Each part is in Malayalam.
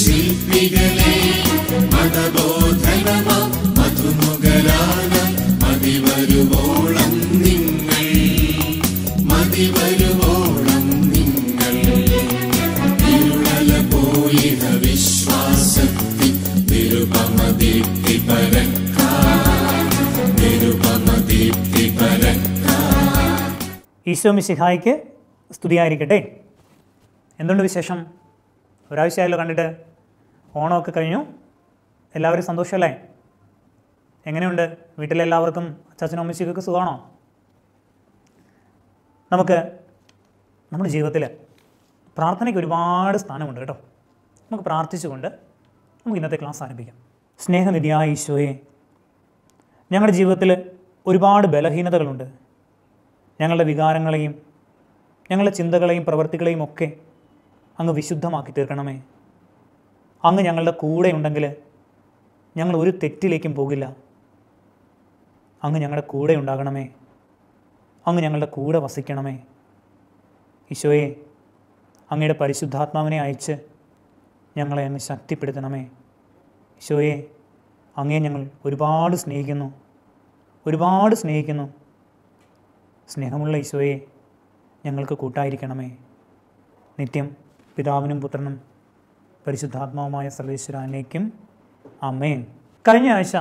ശില്പികളെ മതബോധനമ മധുമുകളാന മതിവരുവോളം നിങ്ങൾ മതിവരുവോളം നിങ്ങൾ ഇരുളല പോയിട വിശ്വാസത്തിൽ നിരുപമ ദീപ്തി പരക്കാ നിരുപമ ദീപ്തി പരക്കാ സ്തുതിയായിരിക്കട്ടെ എന്തുണ്ട് വിശേഷം ഒരാഴ്ചയായല്ലോ കണ്ടിട്ട് ഓണമൊക്കെ കഴിഞ്ഞു എല്ലാവരും സന്തോഷമല്ലേ എങ്ങനെയുണ്ട് വീട്ടിലെല്ലാവർക്കും അച്ചാച്ചനും അമ്മച്ചിക്കൊക്കെ സുഖമാണോ നമുക്ക് നമ്മുടെ ജീവിതത്തിൽ പ്രാർത്ഥനയ്ക്ക് ഒരുപാട് സ്ഥാനമുണ്ട് കേട്ടോ നമുക്ക് പ്രാർത്ഥിച്ചുകൊണ്ട് നമുക്ക് ഇന്നത്തെ ക്ലാസ് ആരംഭിക്കാം സ്നേഹനിധിയായ ഈശോയെ ഞങ്ങളുടെ ജീവിതത്തിൽ ഒരുപാട് ബലഹീനതകളുണ്ട് ഞങ്ങളുടെ വികാരങ്ങളെയും ഞങ്ങളുടെ ചിന്തകളെയും പ്രവൃത്തികളെയും ഒക്കെ അങ്ങ് വിശുദ്ധമാക്കി തീർക്കണമേ അങ്ങ് ഞങ്ങളുടെ കൂടെ ഉണ്ടെങ്കിൽ ഞങ്ങൾ ഒരു തെറ്റിലേക്കും പോകില്ല അങ്ങ് ഞങ്ങളുടെ കൂടെ ഉണ്ടാകണമേ അങ്ങ് ഞങ്ങളുടെ കൂടെ വസിക്കണമേ ഈശോയെ അങ്ങയുടെ പരിശുദ്ധാത്മാവിനെ അയച്ച് ഞങ്ങളെ അങ്ങ് ശക്തിപ്പെടുത്തണമേ ഈശോയെ അങ്ങയെ ഞങ്ങൾ ഒരുപാട് സ്നേഹിക്കുന്നു ഒരുപാട് സ്നേഹിക്കുന്നു സ്നേഹമുള്ള ഈശോയെ ഞങ്ങൾക്ക് കൂട്ടായിരിക്കണമേ നിത്യം പിതാവിനും പുത്രനും പരിശുദ്ധാത്മാവുമായ സർവേശ്വരാനേക്കും അമ്മേൻ കഴിഞ്ഞ ആഴ്ച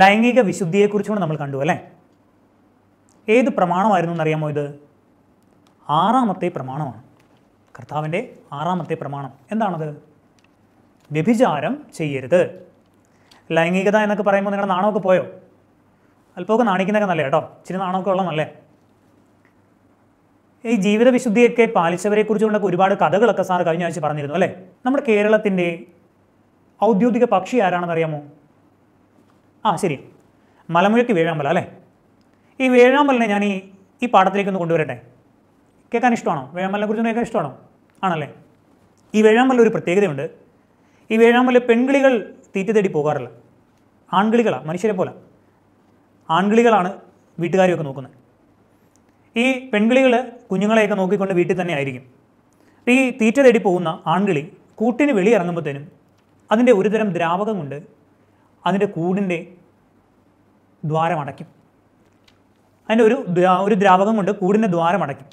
ലൈംഗിക വിശുദ്ധിയെക്കുറിച്ചുകൂടെ നമ്മൾ കണ്ടു അല്ലേ ഏത് പ്രമാണമായിരുന്നു എന്നറിയാമോ ഇത് ആറാമത്തെ പ്രമാണമാണ് കർത്താവിൻ്റെ ആറാമത്തെ പ്രമാണം എന്താണത് വ്യഭിചാരം ചെയ്യരുത് ലൈംഗികത എന്നൊക്കെ പറയുമ്പോൾ നിങ്ങളുടെ നാണമൊക്കെ പോയോ അല്പമൊക്കെ നാണിക്കുന്നൊക്കെ നല്ല കേട്ടോ ഇച്ചിരി നാണമൊക്കെ ഉള്ള നല്ലേ ഈ ജീവിത വിശുദ്ധിയൊക്കെ പാലിച്ചവരെക്കുറിച്ചുള്ള ഒരുപാട് കഥകളൊക്കെ സാർ കഴിഞ്ഞ ആഴ്ച പറഞ്ഞിരുന്നു അല്ലേ നമ്മുടെ കേരളത്തിൻ്റെ ഔദ്യോഗിക പക്ഷി ആരാണെന്ന് അറിയാമോ ആ ശരി മലമുഴക്കി വേഴാമ്പല അല്ലേ ഈ വേഴാമ്പലിനെ ഞാൻ ഈ ഈ പാഠത്തിലേക്ക് ഒന്ന് കൊണ്ടുവരട്ടെ കേൾക്കാൻ ഇഷ്ടമാണോ വേഴാമ്പലിനെ കുറിച്ച് കേൾക്കാൻ ഇഷ്ടമാണോ ആണല്ലേ ഈ വേഴാമ്പല ഒരു പ്രത്യേകതയുണ്ട് ഈ വേഴാമ്പല പെൺകിളികൾ തീറ്റ തേടി പോകാറില്ല ആൺകിളികളാണ് മനുഷ്യരെ പോലെ ആൺകിളികളാണ് വീട്ടുകാരെയൊക്കെ നോക്കുന്നത് ഈ പെൺകിളികൾ കുഞ്ഞുങ്ങളെയൊക്കെ നോക്കിക്കൊണ്ട് വീട്ടിൽ തന്നെ ആയിരിക്കും ഈ തീറ്റ തേടി പോകുന്ന ആൺകിളി കൂട്ടിന് വെളിയിറങ്ങുമ്പോഴത്തേനും അതിൻ്റെ ഒരുതരം ദ്രാവകം കൊണ്ട് അതിൻ്റെ കൂടിൻ്റെ ദ്വാരമടയ്ക്കും അതിൻ്റെ ഒരു ഒരു ദ്രാവകം കൊണ്ട് കൂടിൻ്റെ ദ്വാരമടയ്ക്കും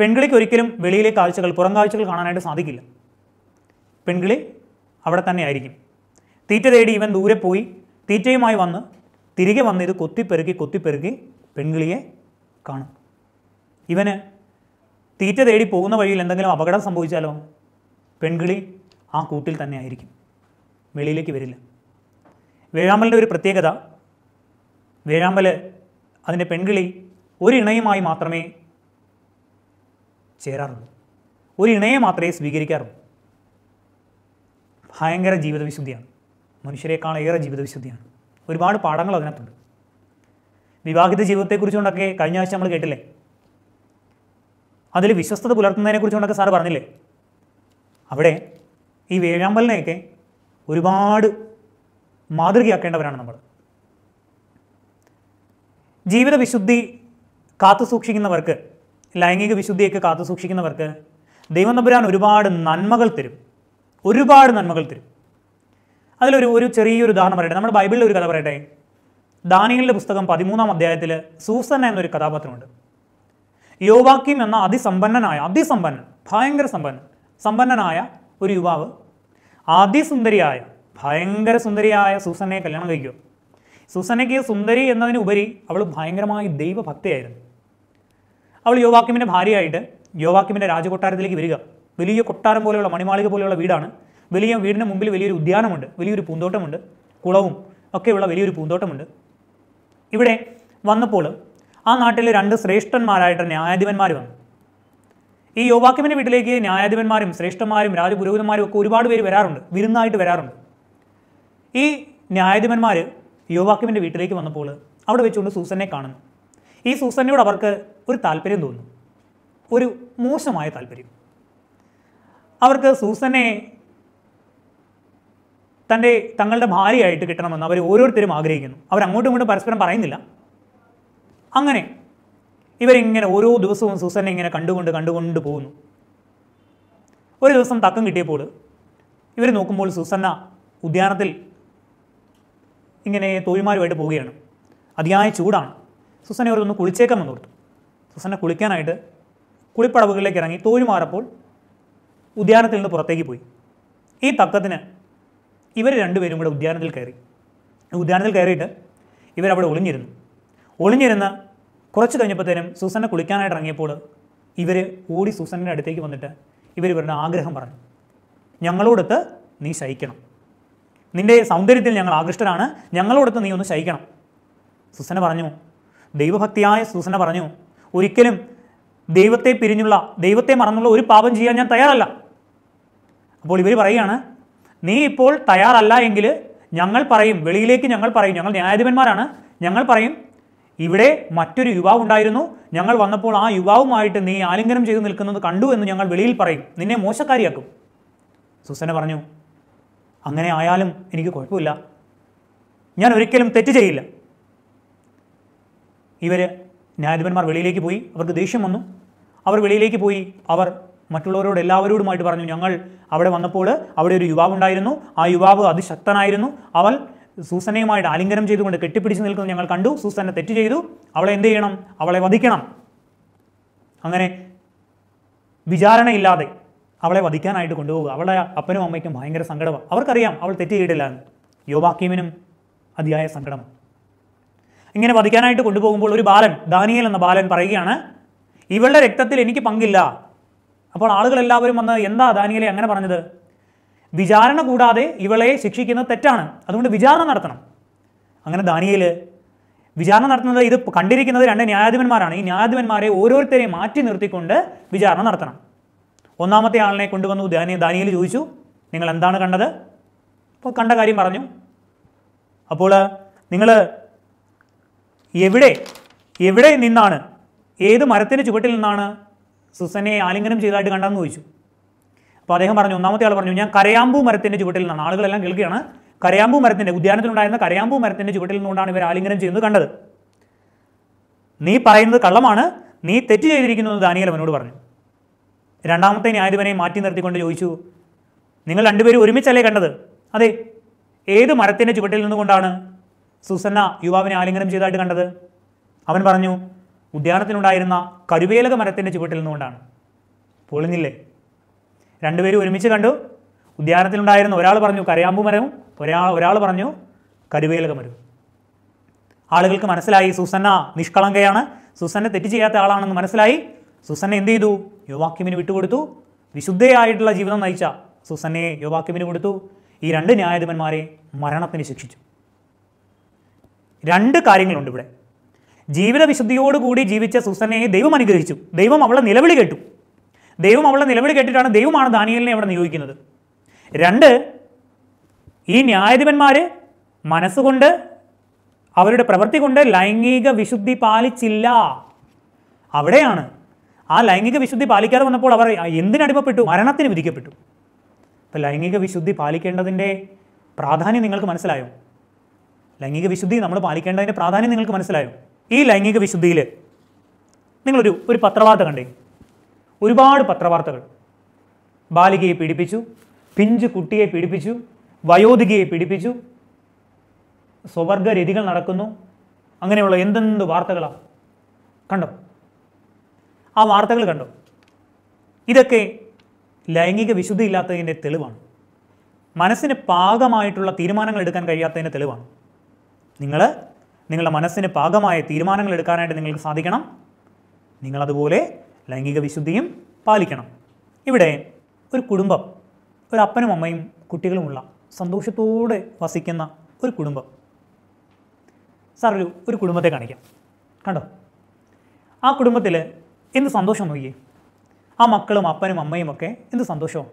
പെൺകിളിക്ക് ഒരിക്കലും വെളിയിലെ കാഴ്ചകൾ പുറം കാഴ്ചകൾ കാണാനായിട്ട് സാധിക്കില്ല പെൺകിളി അവിടെ തന്നെ ആയിരിക്കും തീറ്റ തേടി ഇവൻ ദൂരെ പോയി തീറ്റയുമായി വന്ന് തിരികെ വന്ന് ഇത് കൊത്തിപ്പെറുക്കി കൊത്തിപ്പെറുക്കി പെൺകിളിയെ കാണും ഇവന് തീറ്റ തേടി പോകുന്ന വഴിയിൽ എന്തെങ്കിലും അപകടം സംഭവിച്ചാലോ പെൺകിളി ആ കൂട്ടിൽ തന്നെ ആയിരിക്കും വെളിയിലേക്ക് വരില്ല വേഴാമ്പലിൻ്റെ ഒരു പ്രത്യേകത വേഴാമ്പൽ അതിൻ്റെ പെൺകിളി ഒരു ഇണയുമായി മാത്രമേ ചേരാറുള്ളൂ ഒരു ഇണയെ മാത്രമേ സ്വീകരിക്കാറുള്ളൂ ഭയങ്കര ജീവിതവിശുദ്ധിയാണ് മനുഷ്യരെക്കാൾ ഏറെ ജീവിതവിശുദ്ധിയാണ് ഒരുപാട് പാഠങ്ങൾ അതിനകത്തുണ്ട് വിവാഹിത ജീവിതത്തെക്കുറിച്ചുകൊണ്ടൊക്കെ കഴിഞ്ഞ ആഴ്ച നമ്മൾ കേട്ടില്ലേ അതിൽ വിശ്വസ്തത പുലർത്തുന്നതിനെക്കുറിച്ചുകൊണ്ടൊക്കെ സാറ് പറഞ്ഞില്ലേ അവിടെ ഈ വേഴാമ്പലിനെയൊക്കെ ഒരുപാട് മാതൃകയാക്കേണ്ടവരാണ് നമ്മൾ ജീവിത വിശുദ്ധി കാത്തു സൂക്ഷിക്കുന്നവർക്ക് ലൈംഗിക വിശുദ്ധിയൊക്കെ കാത്തു സൂക്ഷിക്കുന്നവർക്ക് ദൈവം നമ്പുരാൻ ഒരുപാട് നന്മകൾ തരും ഒരുപാട് നന്മകൾ തരും അതിലൊരു ഒരു ചെറിയൊരു ഉദാഹരണം പറയട്ടെ നമ്മുടെ ബൈബിളിൽ ഒരു കഥ പറയട്ടെ ദാനികളുടെ പുസ്തകം പതിമൂന്നാം അധ്യായത്തിൽ സൂസന എന്നൊരു കഥാപാത്രമുണ്ട് യോവാക്കിം എന്ന അതിസമ്പന്നനായ അതിസമ്പന്നൻ ഭയങ്കര സമ്പന്നൻ സമ്പന്നനായ ഒരു യുവാവ് അതിസുന്ദരിയായ ഭയങ്കര സുന്ദരിയായ സൂസനയെ കല്യാണം കഴിക്കും സൂസനയ്ക്ക് സുന്ദരി എന്നതിന് ഉപരി അവൾ ഭയങ്കരമായി ദൈവഭക്തയായിരുന്നു അവൾ യോവാക്കിമിൻ്റെ ഭാര്യയായിട്ട് യോവാക്കിമിൻ്റെ രാജകൊട്ടാരത്തിലേക്ക് വരിക വലിയ കൊട്ടാരം പോലെയുള്ള മണിമാളിക പോലെയുള്ള വീടാണ് വലിയ വീടിന് മുമ്പിൽ വലിയൊരു ഉദ്യാനമുണ്ട് വലിയൊരു പൂന്തോട്ടമുണ്ട് കുളവും ഒക്കെയുള്ള വലിയൊരു പൂന്തോട്ടമുണ്ട് ഇവിടെ വന്നപ്പോൾ ആ നാട്ടിലെ രണ്ട് ശ്രേഷ്ഠന്മാരായിട്ട് ന്യായാധിപന്മാർ വന്നു ഈ യോവാക്യമിൻ്റെ വീട്ടിലേക്ക് ന്യായാധിപന്മാരും ശ്രേഷ്ഠന്മാരും രാജപുരോഹിതന്മാരും ഒക്കെ ഒരുപാട് പേര് വരാറുണ്ട് വിരുന്നായിട്ട് വരാറുണ്ട് ഈ ന്യായാധിപന്മാർ യോവാക്യമിൻ്റെ വീട്ടിലേക്ക് വന്നപ്പോൾ അവിടെ വെച്ചുകൊണ്ട് സൂസനെ കാണുന്നു ഈ സൂസനയോട് അവർക്ക് ഒരു താല്പര്യം തോന്നുന്നു ഒരു മോശമായ താല്പര്യം അവർക്ക് സൂസനെ തൻ്റെ തങ്ങളുടെ ഭാര്യയായിട്ട് കിട്ടണമെന്ന് അവർ ഓരോരുത്തരും ആഗ്രഹിക്കുന്നു അവർ അങ്ങോട്ടും ഇങ്ങോട്ടും പരസ്പരം പറയുന്നില്ല അങ്ങനെ ഇവരിങ്ങനെ ഓരോ ദിവസവും സൂസനെ ഇങ്ങനെ കണ്ടുകൊണ്ട് കണ്ടുകൊണ്ട് പോകുന്നു ഒരു ദിവസം തക്കം കിട്ടിയപ്പോൾ ഇവർ നോക്കുമ്പോൾ സുസന്ന ഉദ്യാനത്തിൽ ഇങ്ങനെ തോഴിമാരുമായിട്ട് പോവുകയാണ് അതിയായ ചൂടാണ് സുസനെ ഓരോന്ന് കുളിച്ചേക്കാൻ വന്നോർത്തു സുസനെ കുളിക്കാനായിട്ട് കുളിപ്പടവുകളിലേക്ക് ഇറങ്ങി തോഴിമാറപ്പോൾ ഉദ്യാനത്തിൽ നിന്ന് പുറത്തേക്ക് പോയി ഈ തക്കത്തിന് ഇവർ രണ്ടുപേരും കൂടെ ഉദ്യാനത്തിൽ കയറി ഉദ്യാനത്തിൽ കയറിയിട്ട് ഇവരവിടെ ഒളിഞ്ഞിരുന്നു ഒളിഞ്ഞിരുന്ന് കുറച്ച് കഴിഞ്ഞപ്പോഴത്തേനും സൂസനെ കുളിക്കാനായിട്ട് ഇറങ്ങിയപ്പോൾ ഇവർ ഓടി സൂസൻ്റെ അടുത്തേക്ക് വന്നിട്ട് ഇവർ ഇവരുടെ ആഗ്രഹം പറഞ്ഞു ഞങ്ങളോടൊത്ത് നീ ശയിക്കണം നിന്റെ സൗന്ദര്യത്തിൽ ഞങ്ങൾ ആകൃഷ്ടരാണ് ഞങ്ങളോടൊത്ത് നീ ഒന്ന് ശയിക്കണം സുസന പറഞ്ഞു ദൈവഭക്തിയായ സുസന പറഞ്ഞു ഒരിക്കലും ദൈവത്തെ പിരിഞ്ഞുള്ള ദൈവത്തെ മറന്നുള്ള ഒരു പാപം ചെയ്യാൻ ഞാൻ തയ്യാറല്ല അപ്പോൾ ഇവർ പറയുകയാണ് നീ ഇപ്പോൾ തയ്യാറല്ല എങ്കിൽ ഞങ്ങൾ പറയും വെളിയിലേക്ക് ഞങ്ങൾ പറയും ഞങ്ങൾ ന്യായാധിപന്മാരാണ് ഞങ്ങൾ പറയും ഇവിടെ മറ്റൊരു യുവാവ് ഉണ്ടായിരുന്നു ഞങ്ങൾ വന്നപ്പോൾ ആ യുവാവുമായിട്ട് നീ ആലിംഗനം ചെയ്തു നിൽക്കുന്നത് കണ്ടു എന്ന് ഞങ്ങൾ വെളിയിൽ പറയും നിന്നെ മോശക്കാരിയാക്കും സുസന പറഞ്ഞു അങ്ങനെ ആയാലും എനിക്ക് കുഴപ്പമില്ല ഞാൻ ഒരിക്കലും തെറ്റ് ചെയ്യില്ല ഇവർ ന്യായാധിപന്മാർ വെളിയിലേക്ക് പോയി അവർക്ക് ദേഷ്യം വന്നു അവർ വെളിയിലേക്ക് പോയി അവർ മറ്റുള്ളവരോട് എല്ലാവരോടുമായിട്ട് പറഞ്ഞു ഞങ്ങൾ അവിടെ വന്നപ്പോൾ അവിടെ ഒരു യുവാവ് ഉണ്ടായിരുന്നു ആ യുവാവ് അതിശക്തനായിരുന്നു അവൾ സൂസനയുമായിട്ട് ആലിംഗനം ചെയ്തുകൊണ്ട് കെട്ടിപ്പിടിച്ച് നിൽക്കുന്നത് ഞങ്ങൾ കണ്ടു സൂസന തെറ്റ് ചെയ്തു അവളെ എന്ത് ചെയ്യണം അവളെ വധിക്കണം അങ്ങനെ വിചാരണയില്ലാതെ അവളെ വധിക്കാനായിട്ട് കൊണ്ടുപോകുക അവളെ അപ്പനും അമ്മയ്ക്കും ഭയങ്കര സങ്കടമാണ് അവർക്കറിയാം അവൾ തെറ്റ് ചെയ്തില്ല എന്ന് യോബാക്കീമിനും അതിയായ സങ്കടമാണ് ഇങ്ങനെ വധിക്കാനായിട്ട് കൊണ്ടുപോകുമ്പോൾ ഒരു ബാലൻ ദാനിയൽ എന്ന ബാലൻ പറയുകയാണ് ഇവളുടെ രക്തത്തിൽ എനിക്ക് പങ്കില്ല അപ്പോൾ ആളുകളെല്ലാവരും വന്ന് എന്താ ദാനിയലെ അങ്ങനെ പറഞ്ഞത് വിചാരണ കൂടാതെ ഇവളെ ശിക്ഷിക്കുന്നത് തെറ്റാണ് അതുകൊണ്ട് വിചാരണ നടത്തണം അങ്ങനെ ദാനിയയിൽ വിചാരണ നടത്തുന്നത് ഇത് കണ്ടിരിക്കുന്നത് രണ്ട് ന്യായാധിപന്മാരാണ് ഈ ന്യായാധിപന്മാരെ ഓരോരുത്തരെയും മാറ്റി നിർത്തിക്കൊണ്ട് വിചാരണ നടത്തണം ഒന്നാമത്തെ ആളിനെ കൊണ്ടുവന്നു ദാനിയ ദാനിയയിൽ ചോദിച്ചു നിങ്ങൾ എന്താണ് കണ്ടത് അപ്പോൾ കണ്ട കാര്യം പറഞ്ഞു അപ്പോൾ നിങ്ങൾ എവിടെ എവിടെ നിന്നാണ് ഏത് മരത്തിൻ്റെ ചുവട്ടിൽ നിന്നാണ് സുസനെ ആലിംഗനം ചെയ്തതായിട്ട് കണ്ടതെന്ന് ചോദിച്ചു അപ്പോൾ അദ്ദേഹം പറഞ്ഞു ഒന്നാമത്തെ ആൾ പറഞ്ഞു ഞാൻ കരയാമ്പൂ മരത്തിൻ്റെ ചുവട്ടിൽ നിന്നാണ് ആളുകളെല്ലാം കേൾക്കുകയാണ് കരയാമ്പൂ മരത്തിൻ്റെ ഉണ്ടായിരുന്ന കരയാമ്പൂ മരത്തിൻ്റെ ചുവട്ടിൽ നിന്നുകൊണ്ടാണ് ഇവർ ആലിംഗനം ചെയ്യുന്നത് കണ്ടത് നീ പറയുന്നത് കള്ളമാണ് നീ തെറ്റ് ചെയ്തിരിക്കുന്നു എന്ന് ദാനിയൽ അവനോട് പറഞ്ഞു രണ്ടാമത്തെ ന്യായാധിപനെ മാറ്റി നിർത്തിക്കൊണ്ട് ചോദിച്ചു നിങ്ങൾ രണ്ടുപേരും ഒരുമിച്ചല്ലേ കണ്ടത് അതെ ഏത് മരത്തിൻ്റെ ചുവട്ടിൽ നിന്നുകൊണ്ടാണ് സുസന്ന യുവാവിനെ ആലിംഗനം ചെയ്തതായിട്ട് കണ്ടത് അവൻ പറഞ്ഞു ഉദ്യാനത്തിനുണ്ടായിരുന്ന കരുവേലക മരത്തിൻ്റെ ചുവട്ടിൽ നിന്നുകൊണ്ടാണ് പൊളിഞ്ഞില്ലേ രണ്ടുപേരും ഒരുമിച്ച് കണ്ടു ഉദ്യാനത്തിലുണ്ടായിരുന്നു ഒരാൾ പറഞ്ഞു കരയാമ്പു മരവും ഒരാൾ ഒരാൾ പറഞ്ഞു കരുവേലക മരവും ആളുകൾക്ക് മനസ്സിലായി സുസന്ന നിഷ്കളങ്കയാണ് സുസന്നെ തെറ്റ് ചെയ്യാത്ത ആളാണെന്ന് മനസ്സിലായി സുസന്ന എന്ത് ചെയ്തു യുവാക്യമിന് വിട്ടുകൊടുത്തു വിശുദ്ധയായിട്ടുള്ള ജീവിതം നയിച്ച സുസന്നയെ യുവാക്യമിന് കൊടുത്തു ഈ രണ്ട് ന്യായാധിപന്മാരെ മരണത്തിന് ശിക്ഷിച്ചു രണ്ട് കാര്യങ്ങളുണ്ട് ഇവിടെ ജീവിത വിശുദ്ധിയോടുകൂടി ജീവിച്ച സുസന്നയെ ദൈവം അനുഗ്രഹിച്ചു ദൈവം അവളെ നിലവിളി കേട്ടു ദൈവം അവളുടെ നിലവിളി കേട്ടിട്ടാണ് ദൈവമാണ് ദാനിയലിനെ അവിടെ നിയോഗിക്കുന്നത് രണ്ട് ഈ ന്യായാധിപന്മാർ മനസ്സുകൊണ്ട് അവരുടെ പ്രവൃത്തി കൊണ്ട് ലൈംഗിക വിശുദ്ധി പാലിച്ചില്ല അവിടെയാണ് ആ ലൈംഗിക വിശുദ്ധി പാലിക്കാതെ വന്നപ്പോൾ അവർ എന്തിനടിമപ്പെട്ടു മരണത്തിന് വിധിക്കപ്പെട്ടു അപ്പോൾ ലൈംഗിക വിശുദ്ധി പാലിക്കേണ്ടതിൻ്റെ പ്രാധാന്യം നിങ്ങൾക്ക് മനസ്സിലായോ ലൈംഗിക വിശുദ്ധി നമ്മൾ പാലിക്കേണ്ടതിൻ്റെ പ്രാധാന്യം നിങ്ങൾക്ക് മനസ്സിലായോ ഈ ലൈംഗിക വിശുദ്ധിയിൽ നിങ്ങളൊരു ഒരു പത്രവാർത്ത കണ്ടേ ഒരുപാട് പത്രവാർത്തകൾ ബാലികയെ പീഡിപ്പിച്ചു പിഞ്ച് കുട്ടിയെ പീഡിപ്പിച്ചു വയോധികയെ പീഡിപ്പിച്ചു സ്വവർഗരതികൾ നടക്കുന്നു അങ്ങനെയുള്ള എന്തെന്ത് വാർത്തകളാണ് കണ്ടോ ആ വാർത്തകൾ കണ്ടോ ഇതൊക്കെ ലൈംഗിക വിശുദ്ധി ഇല്ലാത്തതിൻ്റെ തെളിവാണ് മനസ്സിന് പാകമായിട്ടുള്ള തീരുമാനങ്ങൾ എടുക്കാൻ കഴിയാത്തതിൻ്റെ തെളിവാണ് നിങ്ങൾ നിങ്ങളുടെ മനസ്സിന് പാകമായ തീരുമാനങ്ങൾ എടുക്കാനായിട്ട് നിങ്ങൾക്ക് സാധിക്കണം നിങ്ങളതുപോലെ ലൈംഗിക വിശുദ്ധിയും പാലിക്കണം ഇവിടെ ഒരു കുടുംബം ഒരു അപ്പനും അമ്മയും കുട്ടികളുമുള്ള സന്തോഷത്തോടെ വസിക്കുന്ന ഒരു കുടുംബം സാർ ഒരു ഒരു കുടുംബത്തെ കാണിക്കാം കണ്ടോ ആ കുടുംബത്തിൽ എന്ത് സന്തോഷം നോക്കിയേ ആ മക്കളും അപ്പനും അമ്മയും ഒക്കെ എന്ത് സന്തോഷവും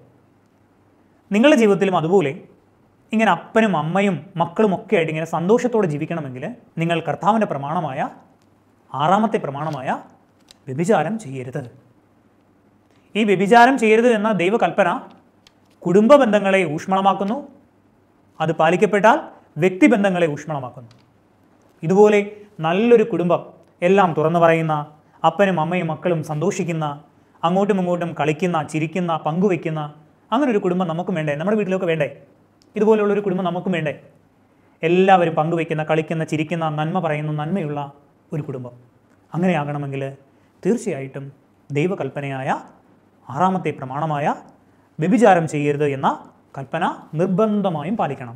നിങ്ങളുടെ ജീവിതത്തിലും അതുപോലെ ഇങ്ങനെ അപ്പനും അമ്മയും മക്കളും ഒക്കെ ആയിട്ട് ഇങ്ങനെ സന്തോഷത്തോടെ ജീവിക്കണമെങ്കിൽ നിങ്ങൾ കർത്താവിൻ്റെ പ്രമാണമായ ആറാമത്തെ പ്രമാണമായ വ്യഭിചാരം ചെയ്യരുത് ഈ വ്യഭിചാരം ചെയ്യരുത് എന്ന ദൈവകൽപ്പന കുടുംബ ബന്ധങ്ങളെ ഊഷ്മളമാക്കുന്നു അത് പാലിക്കപ്പെട്ടാൽ വ്യക്തിബന്ധങ്ങളെ ഊഷ്മളമാക്കുന്നു ഇതുപോലെ നല്ലൊരു കുടുംബം എല്ലാം തുറന്നു പറയുന്ന അപ്പനും അമ്മയും മക്കളും സന്തോഷിക്കുന്ന അങ്ങോട്ടും ഇങ്ങോട്ടും കളിക്കുന്ന ചിരിക്കുന്ന പങ്കുവെക്കുന്ന അങ്ങനെ ഒരു കുടുംബം നമുക്കും വേണ്ടേ നമ്മുടെ വീട്ടിലൊക്കെ വേണ്ടേ ഒരു കുടുംബം നമുക്കും വേണ്ടേ എല്ലാവരും പങ്കുവെക്കുന്ന കളിക്കുന്ന ചിരിക്കുന്ന നന്മ പറയുന്ന നന്മയുള്ള ഒരു കുടുംബം അങ്ങനെയാകണമെങ്കിൽ തീർച്ചയായിട്ടും ദൈവകൽപ്പനയായ ആറാമത്തെ പ്രമാണമായ വ്യഭിചാരം ചെയ്യരുത് എന്ന കൽപ്പന നിർബന്ധമായും പാലിക്കണം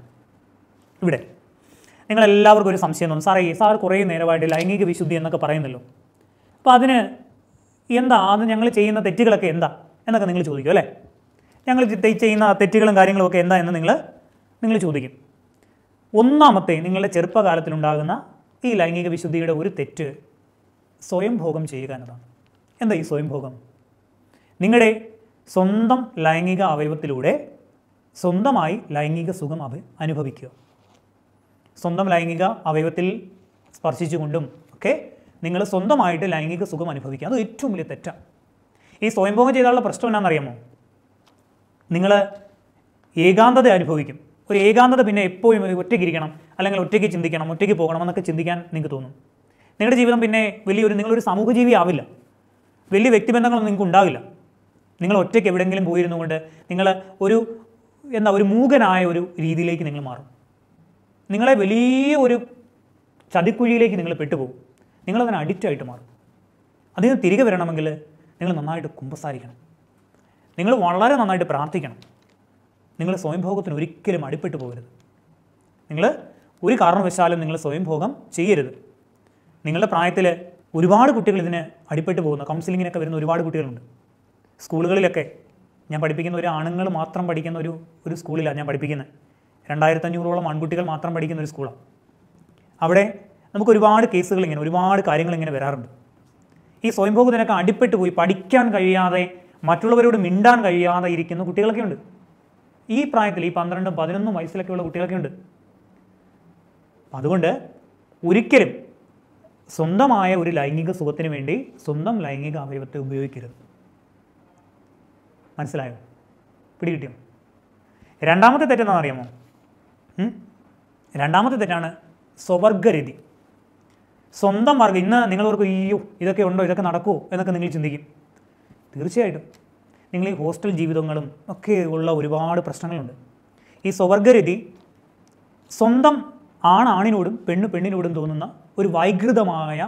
ഇവിടെ നിങ്ങളെല്ലാവർക്കും ഒരു സംശയം തോന്നും സാറേ സാർ കുറേ നേരമായിട്ട് ലൈംഗിക വിശുദ്ധി എന്നൊക്കെ പറയുന്നല്ലോ അപ്പോൾ അതിന് എന്താ അത് ഞങ്ങൾ ചെയ്യുന്ന തെറ്റുകളൊക്കെ എന്താ എന്നൊക്കെ നിങ്ങൾ ചോദിക്കും അല്ലേ ഞങ്ങൾ ചെയ്യുന്ന തെറ്റുകളും കാര്യങ്ങളും ഒക്കെ എന്താ എന്ന് നിങ്ങൾ നിങ്ങൾ ചോദിക്കും ഒന്നാമത്തെ നിങ്ങളുടെ ചെറുപ്പകാലത്തിലുണ്ടാകുന്ന ഈ ലൈംഗിക വിശുദ്ധിയുടെ ഒരു തെറ്റ് സ്വയം ഭോഗം ചെയ്യുക എന്നതാണ് എന്താ ഈ സ്വയം ഭോഗം നിങ്ങളുടെ സ്വന്തം ലൈംഗിക അവയവത്തിലൂടെ സ്വന്തമായി ലൈംഗിക സുഖം അവ അനുഭവിക്കുക സ്വന്തം ലൈംഗിക അവയവത്തിൽ സ്പർശിച്ചുകൊണ്ടും ഒക്കെ നിങ്ങൾ സ്വന്തമായിട്ട് ലൈംഗിക സുഖം അനുഭവിക്കുക അത് ഏറ്റവും വലിയ തെറ്റാണ് ഈ സ്വയംഭോഗം ചെയ്താലുള്ള പ്രശ്നം എന്നാണെന്നറിയാമോ നിങ്ങൾ ഏകാന്തത അനുഭവിക്കും ഒരു ഏകാന്തത പിന്നെ എപ്പോഴും ഒറ്റയ്ക്ക് ഇരിക്കണം അല്ലെങ്കിൽ ഒറ്റയ്ക്ക് ചിന്തിക്കണം ഒറ്റയ്ക്ക് പോകണം എന്നൊക്കെ ചിന്തിക്കാൻ നിങ്ങൾക്ക് തോന്നും നിങ്ങളുടെ ജീവിതം പിന്നെ വലിയൊരു നിങ്ങളൊരു സമൂഹജീവി ആവില്ല വലിയ വ്യക്തിബന്ധങ്ങളൊന്നും നിങ്ങൾക്ക് ഉണ്ടാവില്ല നിങ്ങൾ ഒറ്റയ്ക്ക് എവിടെയെങ്കിലും പോയിരുന്നു കൊണ്ട് നിങ്ങൾ ഒരു എന്താ ഒരു മൂകനായ ഒരു രീതിയിലേക്ക് നിങ്ങൾ മാറും നിങ്ങളെ വലിയ ഒരു ചതിക്കുഴിയിലേക്ക് നിങ്ങൾ പെട്ടുപോകും നിങ്ങളതിനെ അഡിക്റ്റായിട്ട് മാറും അതിൽ നിന്ന് തിരികെ വരണമെങ്കിൽ നിങ്ങൾ നന്നായിട്ട് കുമ്പസാരിക്കണം നിങ്ങൾ വളരെ നന്നായിട്ട് പ്രാർത്ഥിക്കണം നിങ്ങൾ സ്വയംഭോഗത്തിന് ഒരിക്കലും അടിപ്പെട്ടു പോകരുത് നിങ്ങൾ ഒരു കാരണവശാലും നിങ്ങൾ സ്വയംഭോഗം ചെയ്യരുത് നിങ്ങളുടെ പ്രായത്തിൽ ഒരുപാട് കുട്ടികൾ ഇതിന് അടിപ്പെട്ട് പോകുന്ന കൗൺസിലിങ്ങിനൊക്കെ വരുന്ന ഒരുപാട് കുട്ടികളുണ്ട് സ്കൂളുകളിലൊക്കെ ഞാൻ പഠിപ്പിക്കുന്ന ഒരു ആണുങ്ങൾ മാത്രം പഠിക്കുന്ന ഒരു ഒരു സ്കൂളിലാണ് ഞാൻ പഠിപ്പിക്കുന്നത് രണ്ടായിരത്തഞ്ഞൂറോളം ആൺകുട്ടികൾ മാത്രം പഠിക്കുന്ന ഒരു സ്കൂളാണ് അവിടെ നമുക്ക് ഒരുപാട് കേസുകൾ ഇങ്ങനെ ഒരുപാട് കാര്യങ്ങൾ ഇങ്ങനെ വരാറുണ്ട് ഈ സ്വയംഭോഗത്തിനൊക്കെ അടിപ്പെട്ട് പോയി പഠിക്കാൻ കഴിയാതെ മറ്റുള്ളവരോട് മിണ്ടാൻ കഴിയാതെ ഇരിക്കുന്ന കുട്ടികളൊക്കെ ഉണ്ട് ഈ പ്രായത്തിൽ ഈ പന്ത്രണ്ടും പതിനൊന്നും വയസ്സിലൊക്കെയുള്ള കുട്ടികളൊക്കെ ഉണ്ട് അതുകൊണ്ട് ഒരിക്കലും സ്വന്തമായ ഒരു ലൈംഗിക സുഖത്തിന് വേണ്ടി സ്വന്തം ലൈംഗിക അവയവത്തെ ഉപയോഗിക്കരുത് മനസ്സിലായോ പിടികിട്ടിയോ രണ്ടാമത്തെ തെറ്റെന്നാ അറിയാമോ രണ്ടാമത്തെ തെറ്റാണ് സ്വവർഗരീതി സ്വന്തം വർഗം ഇന്ന് നിങ്ങളവർക്ക് അയ്യോ ഇതൊക്കെ ഉണ്ടോ ഇതൊക്കെ നടക്കുമോ എന്നൊക്കെ നിങ്ങൾ ചിന്തിക്കും തീർച്ചയായിട്ടും നിങ്ങൾ ഈ ഹോസ്റ്റൽ ജീവിതങ്ങളും ഒക്കെ ഉള്ള ഒരുപാട് പ്രശ്നങ്ങളുണ്ട് ഈ സ്വവർഗരീതി സ്വന്തം ആണാണിനോടും പെണ്ണ് പെണ്ണിനോടും തോന്നുന്ന ഒരു വൈകൃതമായ